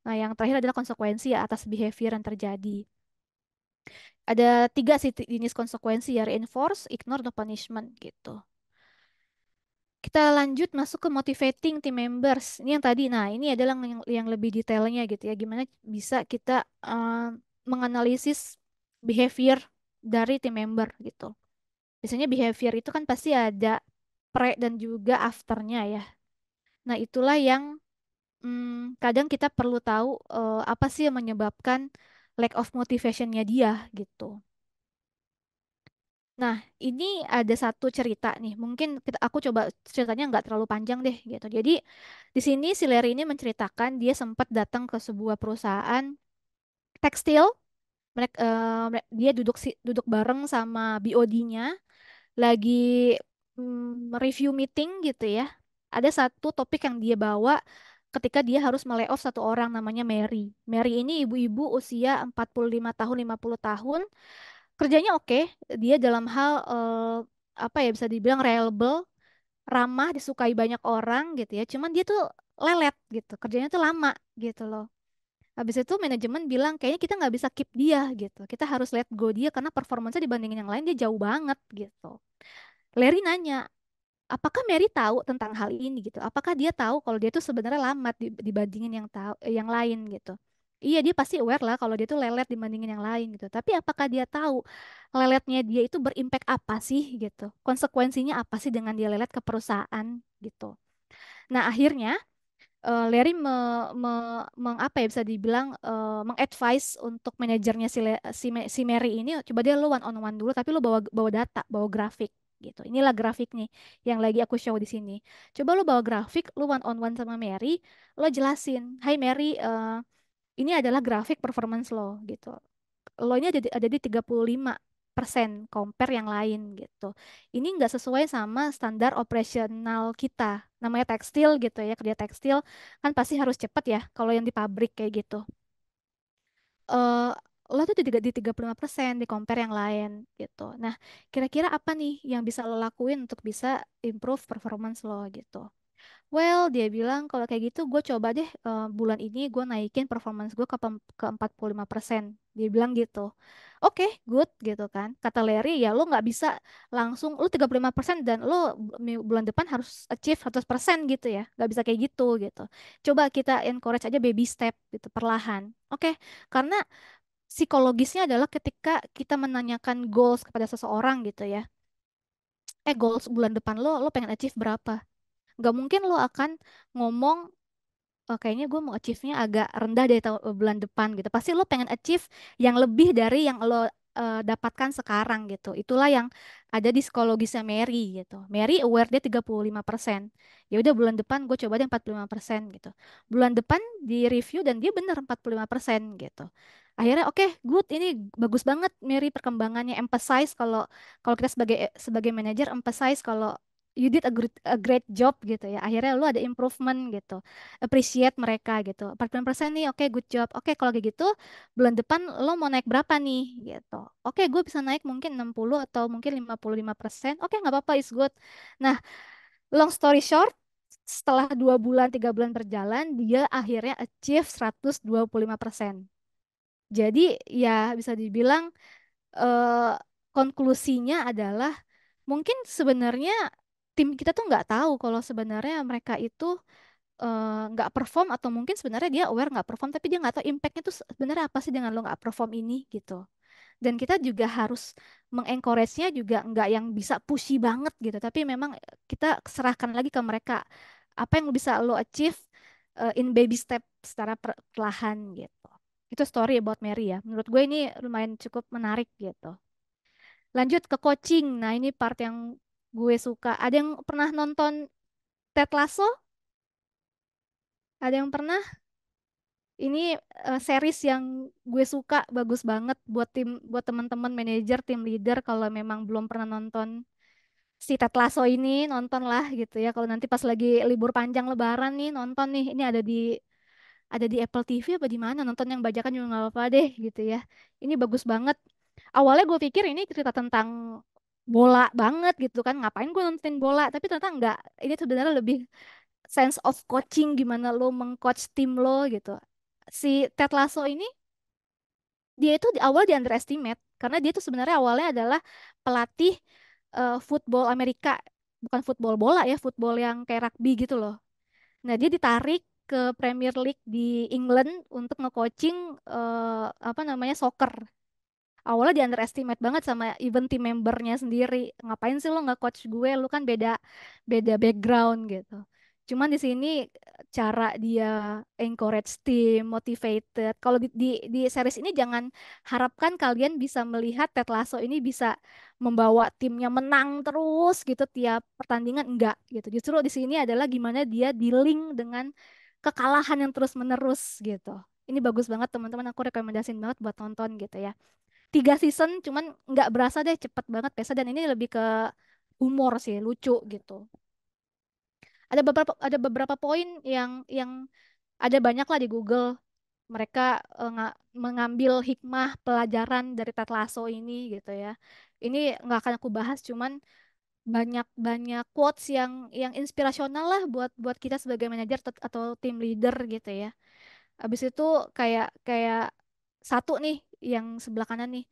nah yang terakhir adalah konsekuensi ya, atas behavior yang terjadi ada tiga sih jenis konsekuensi ya reinforce ignore atau punishment gitu kita lanjut masuk ke motivating team members ini yang tadi nah ini adalah yang, yang lebih detailnya gitu ya gimana bisa kita uh, menganalisis behavior dari team member gitu biasanya behavior itu kan pasti ada pre dan juga afternya ya. Nah, itulah yang hmm, kadang kita perlu tahu uh, apa sih yang menyebabkan lack of motivationnya dia gitu. Nah, ini ada satu cerita nih. Mungkin kita, aku coba ceritanya nggak terlalu panjang deh gitu. Jadi di sini si Larry ini menceritakan dia sempat datang ke sebuah perusahaan tekstil. Mereka, uh, dia duduk duduk bareng sama BOD-nya lagi Hmm, review meeting gitu ya. Ada satu topik yang dia bawa ketika dia harus melayoff satu orang namanya Mary. Mary ini ibu-ibu usia 45 tahun, 50 tahun. Kerjanya oke, dia dalam hal eh, apa ya bisa dibilang reliable, ramah, disukai banyak orang gitu ya. Cuman dia tuh lelet gitu, kerjanya tuh lama gitu loh. Habis itu manajemen bilang kayaknya kita nggak bisa keep dia gitu. Kita harus let go dia karena performanya dibandingin yang lain dia jauh banget gitu. Larry nanya, apakah Mary tahu tentang hal ini gitu? Apakah dia tahu kalau dia tuh sebenarnya lambat dibandingin yang tahu eh, yang lain gitu? Iya dia pasti aware lah kalau dia tuh lelet dibandingin yang lain gitu. Tapi apakah dia tahu leletnya dia itu berimpact apa sih gitu? Konsekuensinya apa sih dengan dia lelet ke perusahaan gitu? Nah akhirnya uh, Larry me, me, mengapa ya bisa dibilang uh, mengadvise untuk manajernya si, si si Mary ini coba dia lo one on one dulu tapi lu bawa bawa data bawa grafik gitu. Inilah grafik nih yang lagi aku show di sini. Coba lu bawa grafik, lu one on one sama Mary, lo jelasin, "Hai Mary, uh, ini adalah grafik performance lo." gitu. Lo ini nya di, ada di 35 persen compare yang lain gitu. Ini nggak sesuai sama standar operasional kita. Namanya tekstil gitu ya, kerja tekstil kan pasti harus cepat ya kalau yang di pabrik kayak gitu. Uh, lo tuh di, lima persen di compare yang lain gitu. Nah, kira-kira apa nih yang bisa lo lakuin untuk bisa improve performance lo gitu? Well, dia bilang kalau kayak gitu gue coba deh uh, bulan ini gue naikin performance gue ke, ke persen Dia bilang gitu. Oke, okay, good gitu kan. Kata Larry ya lo nggak bisa langsung lo persen dan lo bulan depan harus achieve seratus persen gitu ya. Nggak bisa kayak gitu gitu. Coba kita encourage aja baby step gitu perlahan. Oke, okay? karena psikologisnya adalah ketika kita menanyakan goals kepada seseorang gitu ya. Eh goals bulan depan lo, lo pengen achieve berapa? Gak mungkin lo akan ngomong oh, kayaknya gue mau achieve-nya agak rendah dari tahun bulan depan gitu. Pasti lo pengen achieve yang lebih dari yang lo uh, dapatkan sekarang gitu. Itulah yang ada di psikologisnya Mary gitu. Mary aware dia 35%. Ya udah bulan depan gue coba deh 45% gitu. Bulan depan di review dan dia bener 45% gitu akhirnya oke okay, good ini bagus banget Mary perkembangannya emphasize kalau kalau kita sebagai sebagai manajer emphasize kalau you did a great, a great job gitu ya akhirnya lu ada improvement gitu appreciate mereka gitu 40% nih oke okay, good job oke okay, kalau kayak gitu bulan depan lo mau naik berapa nih gitu oke okay, gue bisa naik mungkin 60 atau mungkin 55% oke okay, nggak apa-apa is good nah long story short setelah dua bulan tiga bulan berjalan dia akhirnya achieve 125% jadi ya bisa dibilang uh, konklusinya adalah mungkin sebenarnya tim kita tuh nggak tahu kalau sebenarnya mereka itu nggak eh, nggak perform atau mungkin sebenarnya dia aware nggak perform tapi dia nggak tahu impactnya tuh sebenarnya apa sih dengan lo nggak perform ini gitu dan kita juga harus mengencourage-nya juga nggak yang bisa pushy banget gitu tapi memang kita serahkan lagi ke mereka apa yang bisa lo achieve uh, in baby step secara perlahan gitu itu story about Mary ya. Menurut gue ini lumayan cukup menarik gitu. Lanjut ke coaching. Nah, ini part yang gue suka. Ada yang pernah nonton Ted Lasso? Ada yang pernah? Ini uh, series yang gue suka, bagus banget buat tim buat teman-teman manajer, tim leader kalau memang belum pernah nonton si Ted Lasso ini nontonlah gitu ya. Kalau nanti pas lagi libur panjang lebaran nih nonton nih, ini ada di ada di Apple TV apa di mana nonton yang bajakan juga nggak apa-apa deh gitu ya ini bagus banget awalnya gue pikir ini cerita tentang bola banget gitu kan ngapain gue nonton bola tapi ternyata nggak ini sebenarnya lebih sense of coaching gimana lo mengcoach tim lo gitu si Ted Lasso ini dia itu di awal di underestimate karena dia itu sebenarnya awalnya adalah pelatih uh, football Amerika bukan football bola ya football yang kayak rugby gitu loh nah dia ditarik ke Premier League di England untuk ngecoaching uh, apa namanya soccer. Awalnya di underestimate banget sama even team membernya sendiri. Ngapain sih lo nggak coach gue? lo kan beda beda background gitu. Cuman di sini cara dia encourage tim, motivated. Kalau di, di di series ini jangan harapkan kalian bisa melihat Ted Lasso ini bisa membawa timnya menang terus gitu tiap pertandingan enggak gitu. Justru di sini adalah gimana dia dealing dengan kekalahan yang terus-menerus gitu. Ini bagus banget teman-teman, aku rekomendasiin banget buat tonton gitu ya. Tiga season cuman nggak berasa deh cepet banget pesa dan ini lebih ke humor sih, lucu gitu. Ada beberapa ada beberapa poin yang yang ada banyak lah di Google mereka uh, mengambil hikmah pelajaran dari Ted Lasso ini gitu ya. Ini nggak akan aku bahas, cuman banyak-banyak quotes yang yang inspirasional lah buat buat kita sebagai manajer atau tim leader gitu ya. Abis itu kayak kayak satu nih yang sebelah kanan nih.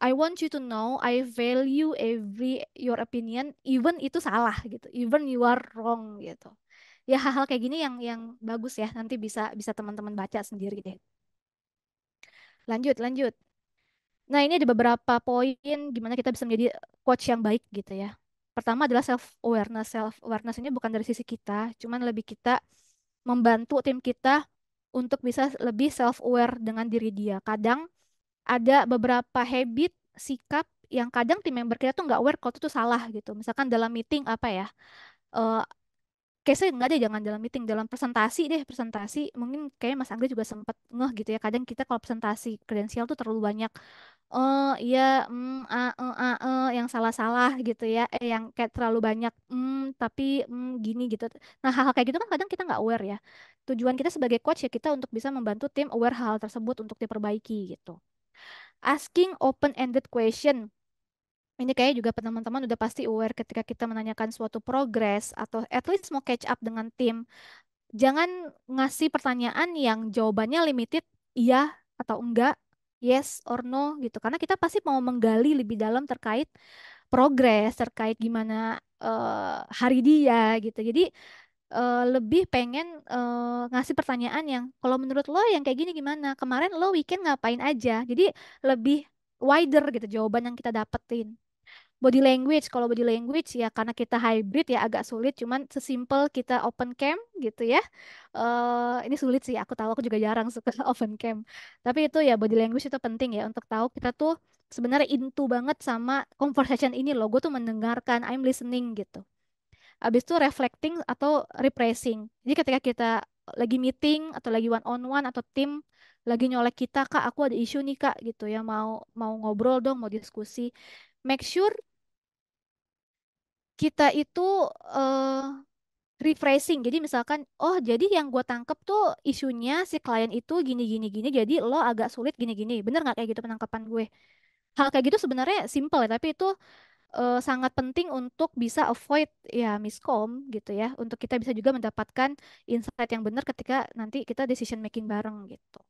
I want you to know I value every your opinion even itu salah gitu. Even you are wrong gitu. Ya hal-hal kayak gini yang yang bagus ya nanti bisa bisa teman-teman baca sendiri deh. Lanjut, lanjut. Nah, ini ada beberapa poin gimana kita bisa menjadi coach yang baik gitu ya pertama adalah self awareness. Self awareness ini bukan dari sisi kita, cuman lebih kita membantu tim kita untuk bisa lebih self aware dengan diri dia. Kadang ada beberapa habit, sikap yang kadang tim member kita tuh nggak aware kalau itu tuh salah gitu. Misalkan dalam meeting apa ya? Uh, eh, case nggak ada jangan dalam meeting dalam presentasi deh presentasi mungkin kayak Mas Angga juga sempat ngeh gitu ya kadang kita kalau presentasi kredensial tuh terlalu banyak Oh iya, mm, a, e, a, e, yang salah-salah gitu ya, eh, yang kayak terlalu banyak, mm, tapi mm, gini gitu. Nah hal-hal kayak gitu kan kadang kita nggak aware ya. Tujuan kita sebagai coach ya kita untuk bisa membantu tim aware hal-hal tersebut untuk diperbaiki gitu. Asking open-ended question. Ini kayaknya juga teman-teman udah pasti aware ketika kita menanyakan suatu progress atau at least mau catch up dengan tim. Jangan ngasih pertanyaan yang jawabannya limited, iya atau enggak, yes or no gitu. Karena kita pasti mau menggali lebih dalam terkait progres, terkait gimana uh, hari dia gitu. Jadi uh, lebih pengen uh, ngasih pertanyaan yang kalau menurut lo yang kayak gini gimana? Kemarin lo weekend ngapain aja? Jadi lebih wider gitu jawaban yang kita dapetin body language kalau body language ya karena kita hybrid ya agak sulit cuman sesimpel kita open cam gitu ya uh, ini sulit sih aku tahu aku juga jarang suka open cam tapi itu ya body language itu penting ya untuk tahu kita tuh sebenarnya into banget sama conversation ini loh gue tuh mendengarkan I'm listening gitu abis itu reflecting atau repressing. Jadi ketika kita lagi meeting atau lagi one on one atau tim lagi nyolek kita kak aku ada isu nih kak gitu ya mau mau ngobrol dong mau diskusi make sure kita itu uh, refreshing. Jadi misalkan, oh jadi yang gue tangkep tuh isunya si klien itu gini gini gini. Jadi lo agak sulit gini gini. Bener nggak kayak gitu penangkapan gue? Hal kayak gitu sebenarnya simple tapi itu uh, sangat penting untuk bisa avoid ya miskom gitu ya. Untuk kita bisa juga mendapatkan insight yang benar ketika nanti kita decision making bareng gitu.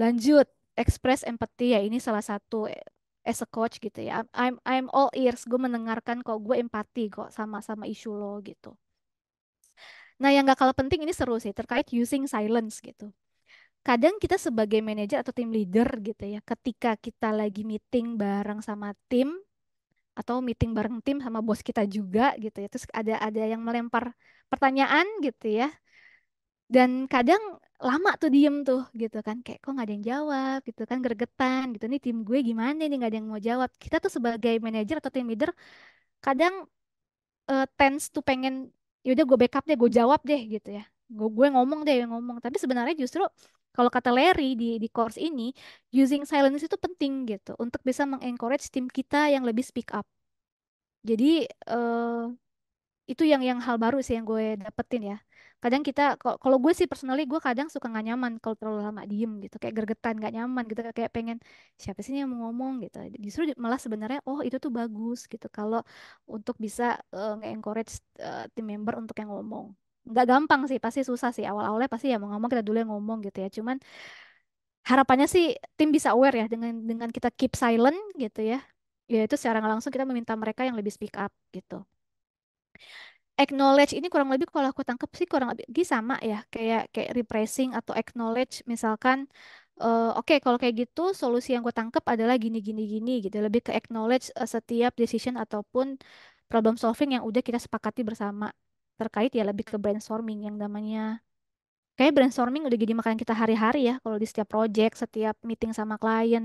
Lanjut, express empathy ya ini salah satu as a coach gitu ya. I'm I'm all ears. Gue mendengarkan kok, gue empati kok sama sama isu lo gitu. Nah, yang gak kalah penting ini seru sih terkait using silence gitu. Kadang kita sebagai manajer atau tim leader gitu ya, ketika kita lagi meeting bareng sama tim atau meeting bareng tim sama bos kita juga gitu ya. Terus ada ada yang melempar pertanyaan gitu ya dan kadang lama tuh diem tuh gitu kan kayak kok nggak ada yang jawab gitu kan gergetan gitu nih tim gue gimana nih nggak ada yang mau jawab kita tuh sebagai manajer atau tim leader kadang uh, tense tuh pengen yaudah gue backup deh gue jawab deh gitu ya gue gue ngomong deh yang ngomong tapi sebenarnya justru kalau kata Larry di di course ini using silence itu penting gitu untuk bisa mengencourage tim kita yang lebih speak up jadi uh, itu yang yang hal baru sih yang gue dapetin ya kadang kita kalau gue sih personally gue kadang suka nggak nyaman kalau terlalu lama diem gitu kayak gergetan nggak nyaman gitu kayak pengen siapa sih yang mau ngomong gitu justru malah sebenarnya oh itu tuh bagus gitu kalau untuk bisa uh, nge-encourage uh, eh, tim member untuk yang ngomong nggak gampang sih pasti susah sih awal-awalnya pasti ya mau ngomong kita dulu yang ngomong gitu ya cuman harapannya sih tim bisa aware ya dengan dengan kita keep silent gitu ya ya itu secara langsung kita meminta mereka yang lebih speak up gitu acknowledge ini kurang lebih kalau aku tangkap sih kurang lebih sama ya kayak kayak repressing atau acknowledge misalkan uh, oke kalau kayak gitu solusi yang gue tangkap adalah gini gini gini gitu lebih ke acknowledge uh, setiap decision ataupun problem solving yang udah kita sepakati bersama terkait ya lebih ke brainstorming yang namanya kayak brainstorming udah jadi makanan kita hari-hari ya kalau di setiap project setiap meeting sama klien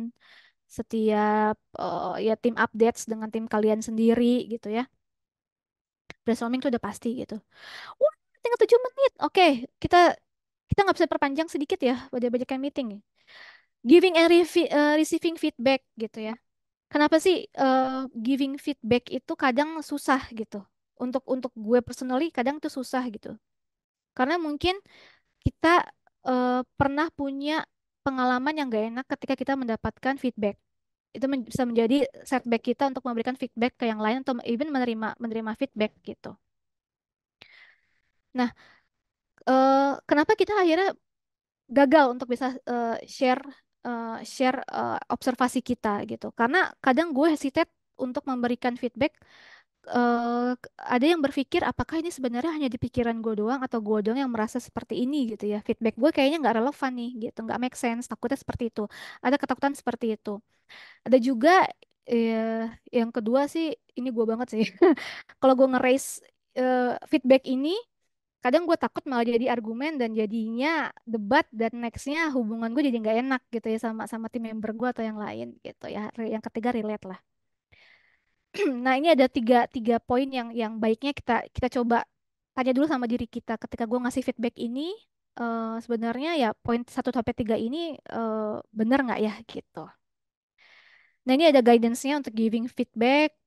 setiap uh, ya tim updates dengan tim kalian sendiri gitu ya brainstorming tuh udah pasti gitu wah tinggal tujuh menit oke kita kita nggak bisa perpanjang sedikit ya pada yang meeting giving and uh, receiving feedback gitu ya kenapa sih uh, giving feedback itu kadang susah gitu untuk untuk gue personally kadang tuh susah gitu karena mungkin kita uh, pernah punya pengalaman yang gak enak ketika kita mendapatkan feedback itu men bisa menjadi setback kita untuk memberikan feedback ke yang lain atau even menerima menerima feedback gitu. Nah, uh, kenapa kita akhirnya gagal untuk bisa uh, share uh, share uh, observasi kita gitu? Karena kadang gue hesitate untuk memberikan feedback uh, ada yang berpikir, "Apakah ini sebenarnya hanya di pikiran gue doang atau gue doang yang merasa seperti ini?" Gitu ya. Feedback gue kayaknya nggak relevan nih gitu, nggak make sense, takutnya seperti itu. Ada ketakutan seperti itu. Ada juga, eee, eh, yang kedua sih, ini gue banget sih, kalau gue nge-raise, eh, feedback ini, kadang gue takut malah jadi argumen dan jadinya debat dan nextnya hubungan gue jadi nggak enak gitu ya sama sama tim member gue atau yang lain gitu ya. yang ketiga relate lah. nah ini ada tiga tiga poin yang yang baiknya kita kita coba tanya dulu sama diri kita ketika gue ngasih feedback ini uh, sebenarnya ya poin satu sampai tiga ini uh, benar nggak ya gitu. Nah ini ada guidance-nya untuk giving feedback.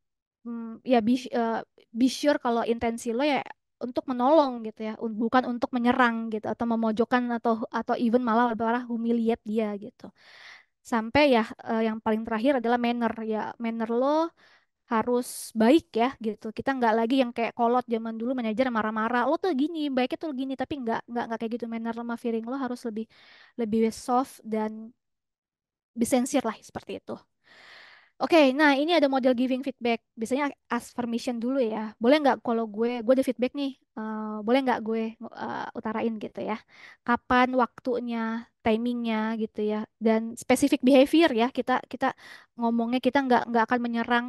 Hmm, ya be, uh, be sure kalau intensi lo ya untuk menolong gitu ya, bukan untuk menyerang gitu atau memojokkan atau atau even malah malah humiliate dia gitu. Sampai ya uh, yang paling terakhir adalah manner ya manner lo harus baik ya gitu kita nggak lagi yang kayak kolot zaman dulu manajer marah-marah lo tuh gini baiknya tuh gini tapi nggak nggak nggak kayak gitu manner sama feeling lo harus lebih lebih soft dan disensir lah seperti itu Oke, okay, nah ini ada model giving feedback. Biasanya ask permission dulu ya. Boleh nggak kalau gue, gue ada feedback nih, uh, boleh nggak gue uh, utarain gitu ya. Kapan waktunya, timingnya gitu ya, dan specific behavior ya. Kita kita ngomongnya kita nggak nggak akan menyerang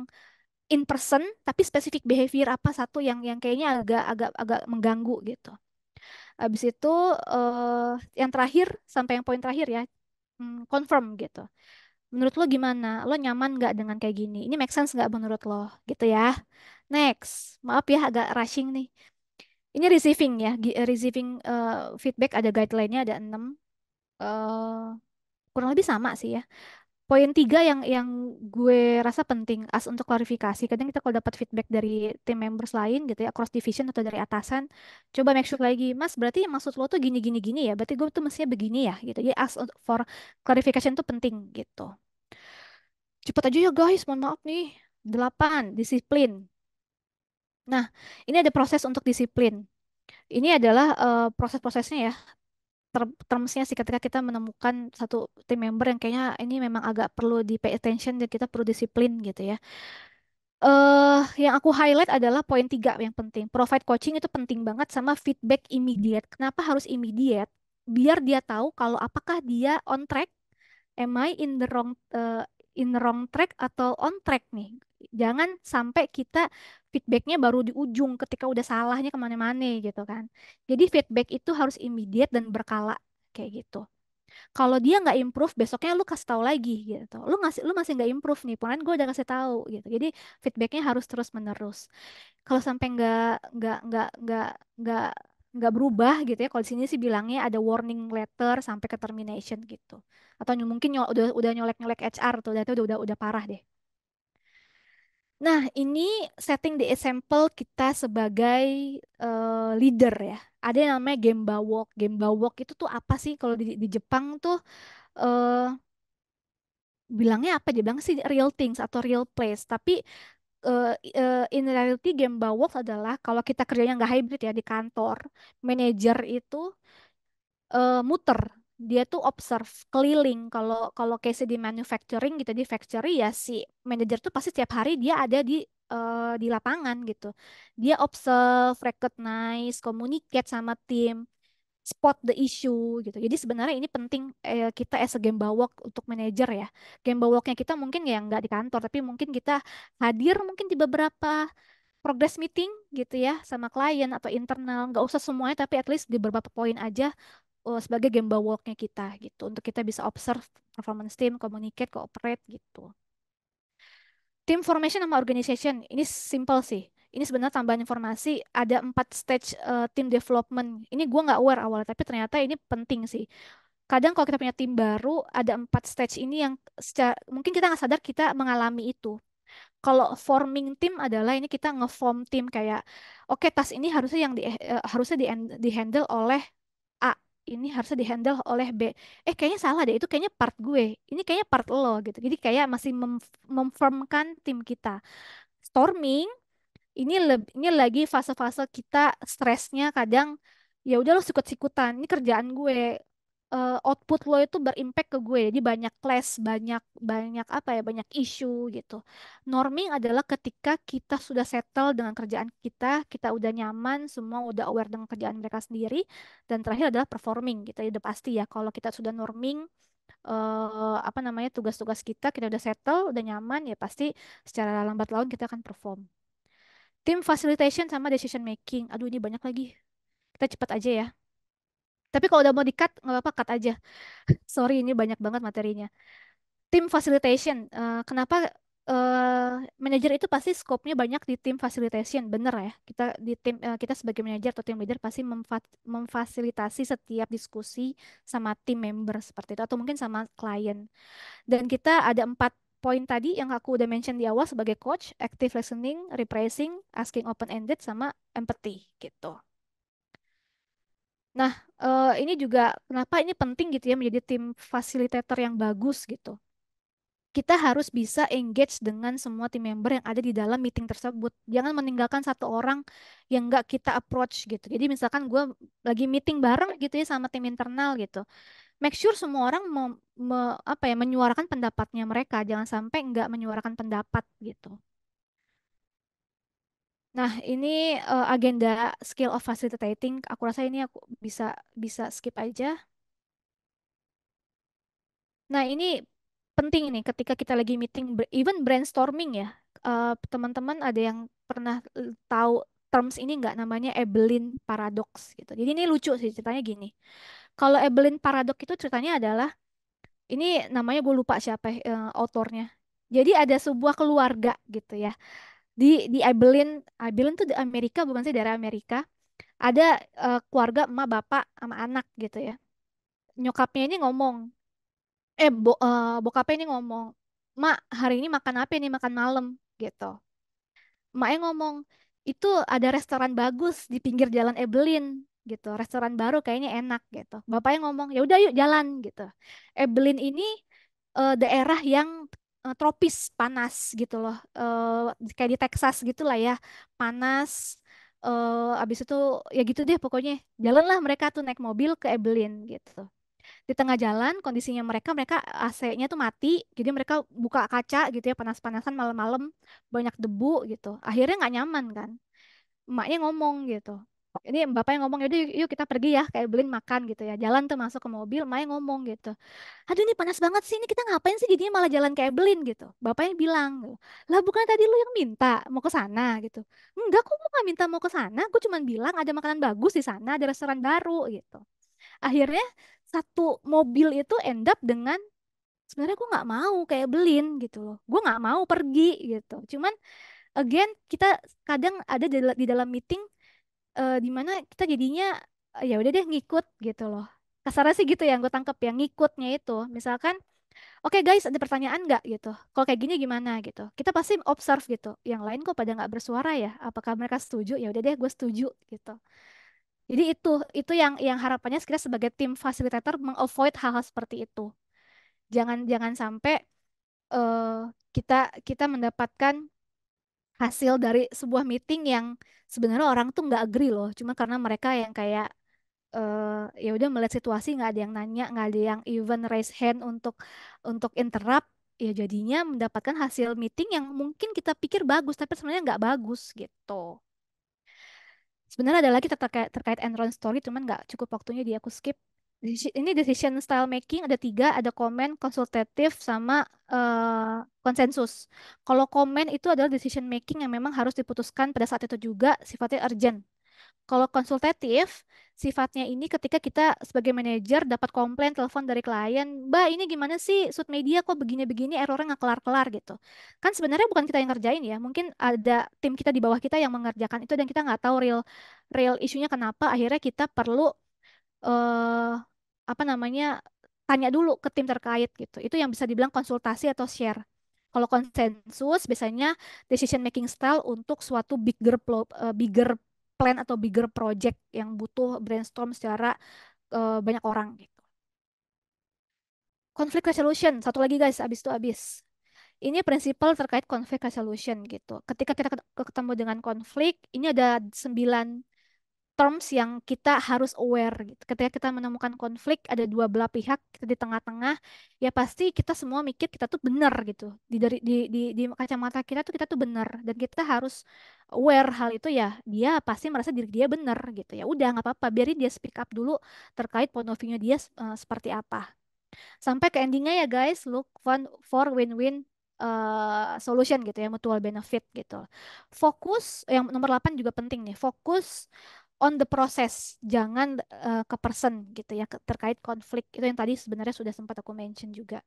in person tapi spesifik behavior apa satu yang yang kayaknya agak agak agak mengganggu gitu. Habis itu uh, yang terakhir sampai yang poin terakhir ya hmm, confirm gitu. Menurut lo gimana? Lo nyaman nggak dengan kayak gini? Ini make sense nggak menurut lo? Gitu ya. Next, maaf ya agak rushing nih. Ini receiving ya, receiving uh, feedback ada guideline-nya ada enam. Uh, kurang lebih sama sih ya poin tiga yang yang gue rasa penting as untuk klarifikasi kadang kita kalau dapat feedback dari tim members lain gitu ya cross division atau dari atasan coba make sure lagi mas berarti maksud lo tuh gini gini gini ya berarti gue tuh mestinya begini ya gitu jadi as for clarification tuh penting gitu cepet aja ya guys mohon maaf nih delapan disiplin nah ini ada proses untuk disiplin ini adalah uh, proses-prosesnya ya termsnya sih ketika kita menemukan satu tim member yang kayaknya ini memang agak perlu di pay attention dan kita perlu disiplin gitu ya. Uh, yang aku highlight adalah poin tiga yang penting. Provide coaching itu penting banget sama feedback immediate. Kenapa harus immediate? Biar dia tahu kalau apakah dia on track, am I in the wrong uh, in the wrong track atau on track nih jangan sampai kita feedbacknya baru di ujung ketika udah salahnya kemana-mana gitu kan jadi feedback itu harus immediate dan berkala kayak gitu kalau dia nggak improve besoknya lu kasih tahu lagi gitu lu ngasih lu masih nggak improve nih pokoknya gue udah kasih tahu gitu jadi feedbacknya harus terus menerus kalau sampai nggak nggak nggak nggak nggak nggak berubah gitu ya kalau di sini sih bilangnya ada warning letter sampai ke termination gitu atau mungkin nyol, udah udah nyolek nyolek HR tuh udah udah udah parah deh Nah, ini setting the example kita sebagai uh, leader ya. Ada yang namanya Gemba Walk. Gemba Walk itu tuh apa sih kalau di, di Jepang tuh uh, bilangnya apa? Dia bilang sih real things atau real place. Tapi uh, uh, in reality Gemba Walk adalah kalau kita kerjanya nggak hybrid ya di kantor, manajer itu uh, muter dia tuh observe keliling kalau kalau case di manufacturing gitu di factory ya si manajer tuh pasti setiap hari dia ada di uh, di lapangan gitu dia observe recognize communicate sama tim spot the issue gitu jadi sebenarnya ini penting eh, kita as a game bawok untuk manager ya game bawoknya kita mungkin ya nggak di kantor tapi mungkin kita hadir mungkin di beberapa progress meeting gitu ya sama klien atau internal nggak usah semuanya tapi at least di beberapa poin aja uh, sebagai game walknya kita gitu untuk kita bisa observe performance team, communicate, cooperate gitu. Team formation sama organization ini simple sih. Ini sebenarnya tambahan informasi ada empat stage uh, team development. Ini gue nggak aware awalnya tapi ternyata ini penting sih. Kadang kalau kita punya tim baru ada empat stage ini yang secara, mungkin kita nggak sadar kita mengalami itu kalau forming tim adalah ini kita ngeform tim kayak oke okay, tas ini harusnya yang di, uh, harusnya di, di handle oleh ini harusnya dihandle oleh B. Eh kayaknya salah deh, itu kayaknya part gue. Ini kayaknya part lo gitu. Jadi kayak masih mem memformkan tim kita. Storming ini lebih ini lagi fase-fase kita stresnya kadang ya udah lo sikut-sikutan. Ini kerjaan gue uh, output lo itu berimpact ke gue. Jadi banyak class, banyak banyak apa ya, banyak isu gitu. Norming adalah ketika kita sudah settle dengan kerjaan kita, kita udah nyaman, semua udah aware dengan kerjaan mereka sendiri dan terakhir adalah performing gitu. udah pasti ya kalau kita sudah norming uh, apa namanya tugas-tugas kita kita udah settle udah nyaman ya pasti secara lambat laun kita akan perform tim facilitation sama decision making aduh ini banyak lagi kita cepat aja ya tapi kalau udah mau di-cut, nggak apa-apa, cut aja. Sorry, ini banyak banget materinya. Tim facilitation. Uh, kenapa uh, manajer itu pasti skopnya banyak di tim facilitation, bener ya? Kita di tim uh, eh, kita sebagai manajer atau tim leader pasti memfa memfasilitasi setiap diskusi sama tim member seperti itu atau mungkin sama klien. Dan kita ada empat poin tadi yang aku udah mention di awal sebagai coach, active listening, repressing, asking open ended sama empathy gitu. Nah, eh, ini juga kenapa ini penting gitu ya menjadi tim fasilitator yang bagus gitu. Kita harus bisa engage dengan semua tim member yang ada di dalam meeting tersebut. Jangan meninggalkan satu orang yang nggak kita approach gitu. Jadi misalkan gue lagi meeting bareng gitu ya sama tim internal gitu. Make sure semua orang mau, me, apa ya menyuarakan pendapatnya mereka. Jangan sampai nggak menyuarakan pendapat gitu. Nah, ini eh, agenda skill of facilitating. Aku rasa ini aku bisa bisa skip aja. Nah, ini penting ini ketika kita lagi meeting, even brainstorming ya. Eh, teman-teman uh, ada yang pernah eh, tahu terms ini nggak namanya Ebelin paradox gitu. Jadi ini lucu sih ceritanya gini. Kalau Ebelin paradox itu ceritanya adalah ini namanya gue lupa siapa eh, autornya. Jadi ada sebuah keluarga gitu ya di di Abilene Abilene tuh di Amerika bukan sih daerah Amerika ada uh, keluarga emak bapak sama anak gitu ya nyokapnya ini ngomong eh bo, uh, bokapnya ini ngomong mak hari ini makan apa nih makan malam gitu maknya ngomong itu ada restoran bagus di pinggir jalan Ebelin gitu restoran baru kayaknya enak gitu bapaknya ngomong ya udah yuk jalan gitu Ebelin ini uh, daerah yang uh, tropis panas gitu loh uh, kayak di Texas gitulah ya panas uh, abis itu ya gitu deh pokoknya jalanlah mereka tuh naik mobil ke Evelyn gitu di tengah jalan kondisinya mereka mereka AC-nya tuh mati jadi mereka buka kaca gitu ya panas-panasan malam-malam banyak debu gitu akhirnya nggak nyaman kan emaknya ngomong gitu ini bapak yang ngomong yaudah yuk, kita pergi ya kayak beliin makan gitu ya. Jalan tuh masuk ke mobil, Maya ngomong gitu. Aduh ini panas banget sih ini kita ngapain sih jadinya malah jalan kayak belin gitu. Bapaknya bilang, "Lah bukan tadi lu yang minta mau ke sana gitu." "Enggak, kok mau gak minta mau ke sana. aku cuma bilang ada makanan bagus di sana, ada restoran baru gitu." Akhirnya satu mobil itu end up dengan sebenarnya gue nggak mau kayak belin gitu loh gue nggak mau pergi gitu cuman again kita kadang ada di dalam meeting uh, eh, dimana kita jadinya uh, ya udah deh ngikut gitu loh kasarnya sih gitu ya, yang gue tangkep yang ngikutnya itu misalkan oke okay guys ada pertanyaan nggak gitu kalau kayak gini gimana gitu kita pasti observe gitu yang lain kok pada nggak bersuara ya apakah mereka setuju ya udah deh gue setuju gitu jadi itu itu yang yang harapannya sekitar sebagai tim fasilitator mengavoid hal-hal seperti itu jangan jangan sampai uh, kita kita mendapatkan hasil dari sebuah meeting yang sebenarnya orang tuh nggak agree loh cuma karena mereka yang kayak uh, ya udah melihat situasi nggak ada yang nanya nggak ada yang even raise hand untuk untuk interrupt ya jadinya mendapatkan hasil meeting yang mungkin kita pikir bagus tapi sebenarnya nggak bagus gitu sebenarnya ada lagi terkait terkait Enron story cuman nggak cukup waktunya di aku skip ini decision style making ada tiga, ada komen, konsultatif, sama uh, konsensus. Kalau komen itu adalah decision making yang memang harus diputuskan pada saat itu juga, sifatnya urgent. Kalau konsultatif, sifatnya ini ketika kita sebagai manajer dapat komplain telepon dari klien, Mbak ini gimana sih shoot media kok begini-begini errornya nggak kelar-kelar gitu. Kan sebenarnya bukan kita yang ngerjain ya, mungkin ada tim kita di bawah kita yang mengerjakan itu dan kita nggak tahu real real isunya kenapa akhirnya kita perlu uh, apa namanya tanya dulu ke tim terkait gitu. Itu yang bisa dibilang konsultasi atau share. Kalau konsensus biasanya decision making style untuk suatu bigger eh, bigger plan atau bigger project yang butuh brainstorm secara uh, banyak orang gitu. Conflict resolution, satu lagi guys, abis itu abis. Ini prinsipal terkait conflict resolution gitu. Ketika kita ketemu dengan konflik, ini ada sembilan terms yang kita harus aware gitu. Ketika kita menemukan konflik ada dua belah pihak kita di tengah-tengah, ya pasti kita semua mikir kita tuh benar gitu. Di dari di, di di kacamata kita tuh kita tuh benar dan kita harus aware hal itu ya dia pasti merasa diri dia benar gitu. Ya udah nggak apa-apa, biarin dia speak up dulu terkait point of view-nya dia uh, seperti apa. Sampai ke endingnya ya guys, look fun for win-win uh, solution gitu ya mutual benefit gitu. Fokus yang nomor 8 juga penting nih. Fokus on the process, jangan uh, ke person gitu ya terkait konflik itu yang tadi sebenarnya sudah sempat aku mention juga.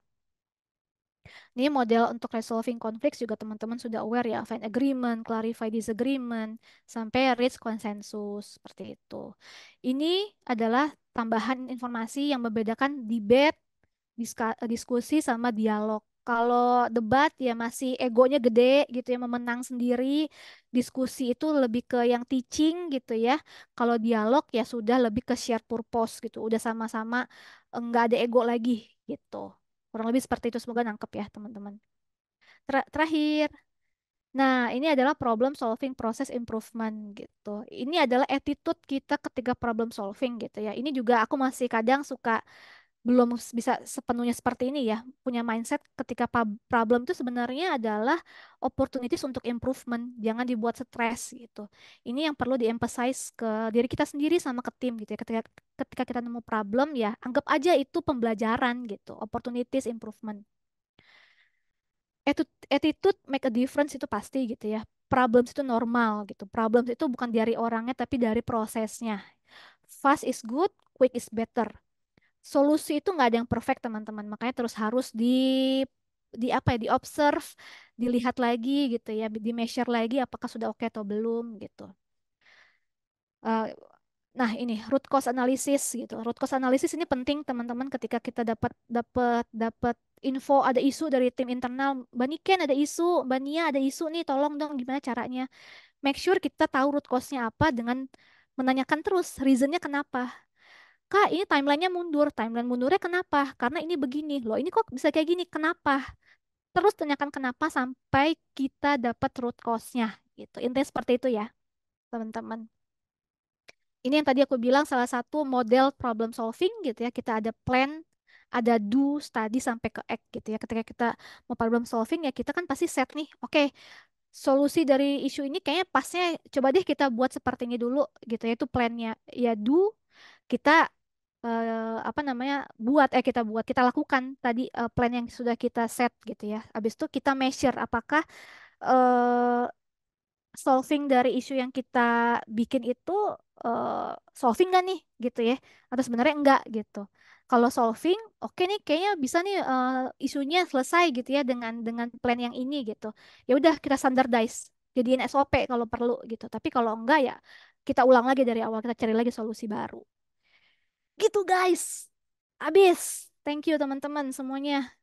Ini model untuk resolving conflicts juga teman-teman sudah aware ya, find agreement, clarify disagreement, sampai reach consensus seperti itu. Ini adalah tambahan informasi yang membedakan debate, eh, diskusi sama dialog kalau debat ya masih egonya gede gitu ya, memenang sendiri. Diskusi itu lebih ke yang teaching gitu ya. Kalau dialog ya sudah lebih ke share purpose gitu. Udah sama-sama enggak eh, ada ego lagi gitu. Kurang lebih seperti itu semoga nangkep ya teman-teman. Ter terakhir. Nah, ini adalah problem solving process improvement gitu. Ini adalah attitude kita ketika problem solving gitu ya. Ini juga aku masih kadang suka belum bisa sepenuhnya seperti ini ya punya mindset ketika problem itu sebenarnya adalah opportunities untuk improvement jangan dibuat stres gitu ini yang perlu diemphasize ke diri kita sendiri sama ke tim gitu ya ketika ketika kita nemu problem ya anggap aja itu pembelajaran gitu opportunities improvement attitude make a difference itu pasti gitu ya problems itu normal gitu problems itu bukan dari orangnya tapi dari prosesnya fast is good quick is better solusi itu nggak ada yang perfect teman-teman makanya terus harus di di apa ya di observe dilihat lagi gitu ya di measure lagi apakah sudah oke okay atau belum gitu uh, nah ini root cause analysis gitu root cause analysis ini penting teman-teman ketika kita dapat dapat dapat info ada isu dari tim internal baniken ken ada isu bania ada isu nih tolong dong gimana caranya make sure kita tahu root cause-nya apa dengan menanyakan terus reasonnya kenapa Kak, ini timelinenya mundur. Timeline mundurnya kenapa? Karena ini begini. Loh, ini kok bisa kayak gini? Kenapa? Terus tanyakan kenapa sampai kita dapat root cause-nya. Gitu. Intinya seperti itu ya, teman-teman. Ini yang tadi aku bilang salah satu model problem solving gitu ya. Kita ada plan, ada do, study sampai ke act gitu ya. Ketika kita mau problem solving ya kita kan pasti set nih. Oke, okay, solusi dari isu ini kayaknya pasnya coba deh kita buat seperti ini dulu gitu ya itu plannya ya do kita eh, apa namanya buat eh kita buat kita lakukan tadi eh, plan yang sudah kita set gitu ya. abis itu kita measure apakah eh, solving dari isu yang kita bikin itu uh, solving gak nih gitu ya atau sebenarnya enggak gitu kalau solving oke okay nih kayaknya bisa nih uh, isunya selesai gitu ya dengan dengan plan yang ini gitu ya udah kita standardize jadiin SOP kalau perlu gitu tapi kalau enggak ya kita ulang lagi dari awal kita cari lagi solusi baru Gitu guys. Abis. Thank you teman-teman semuanya.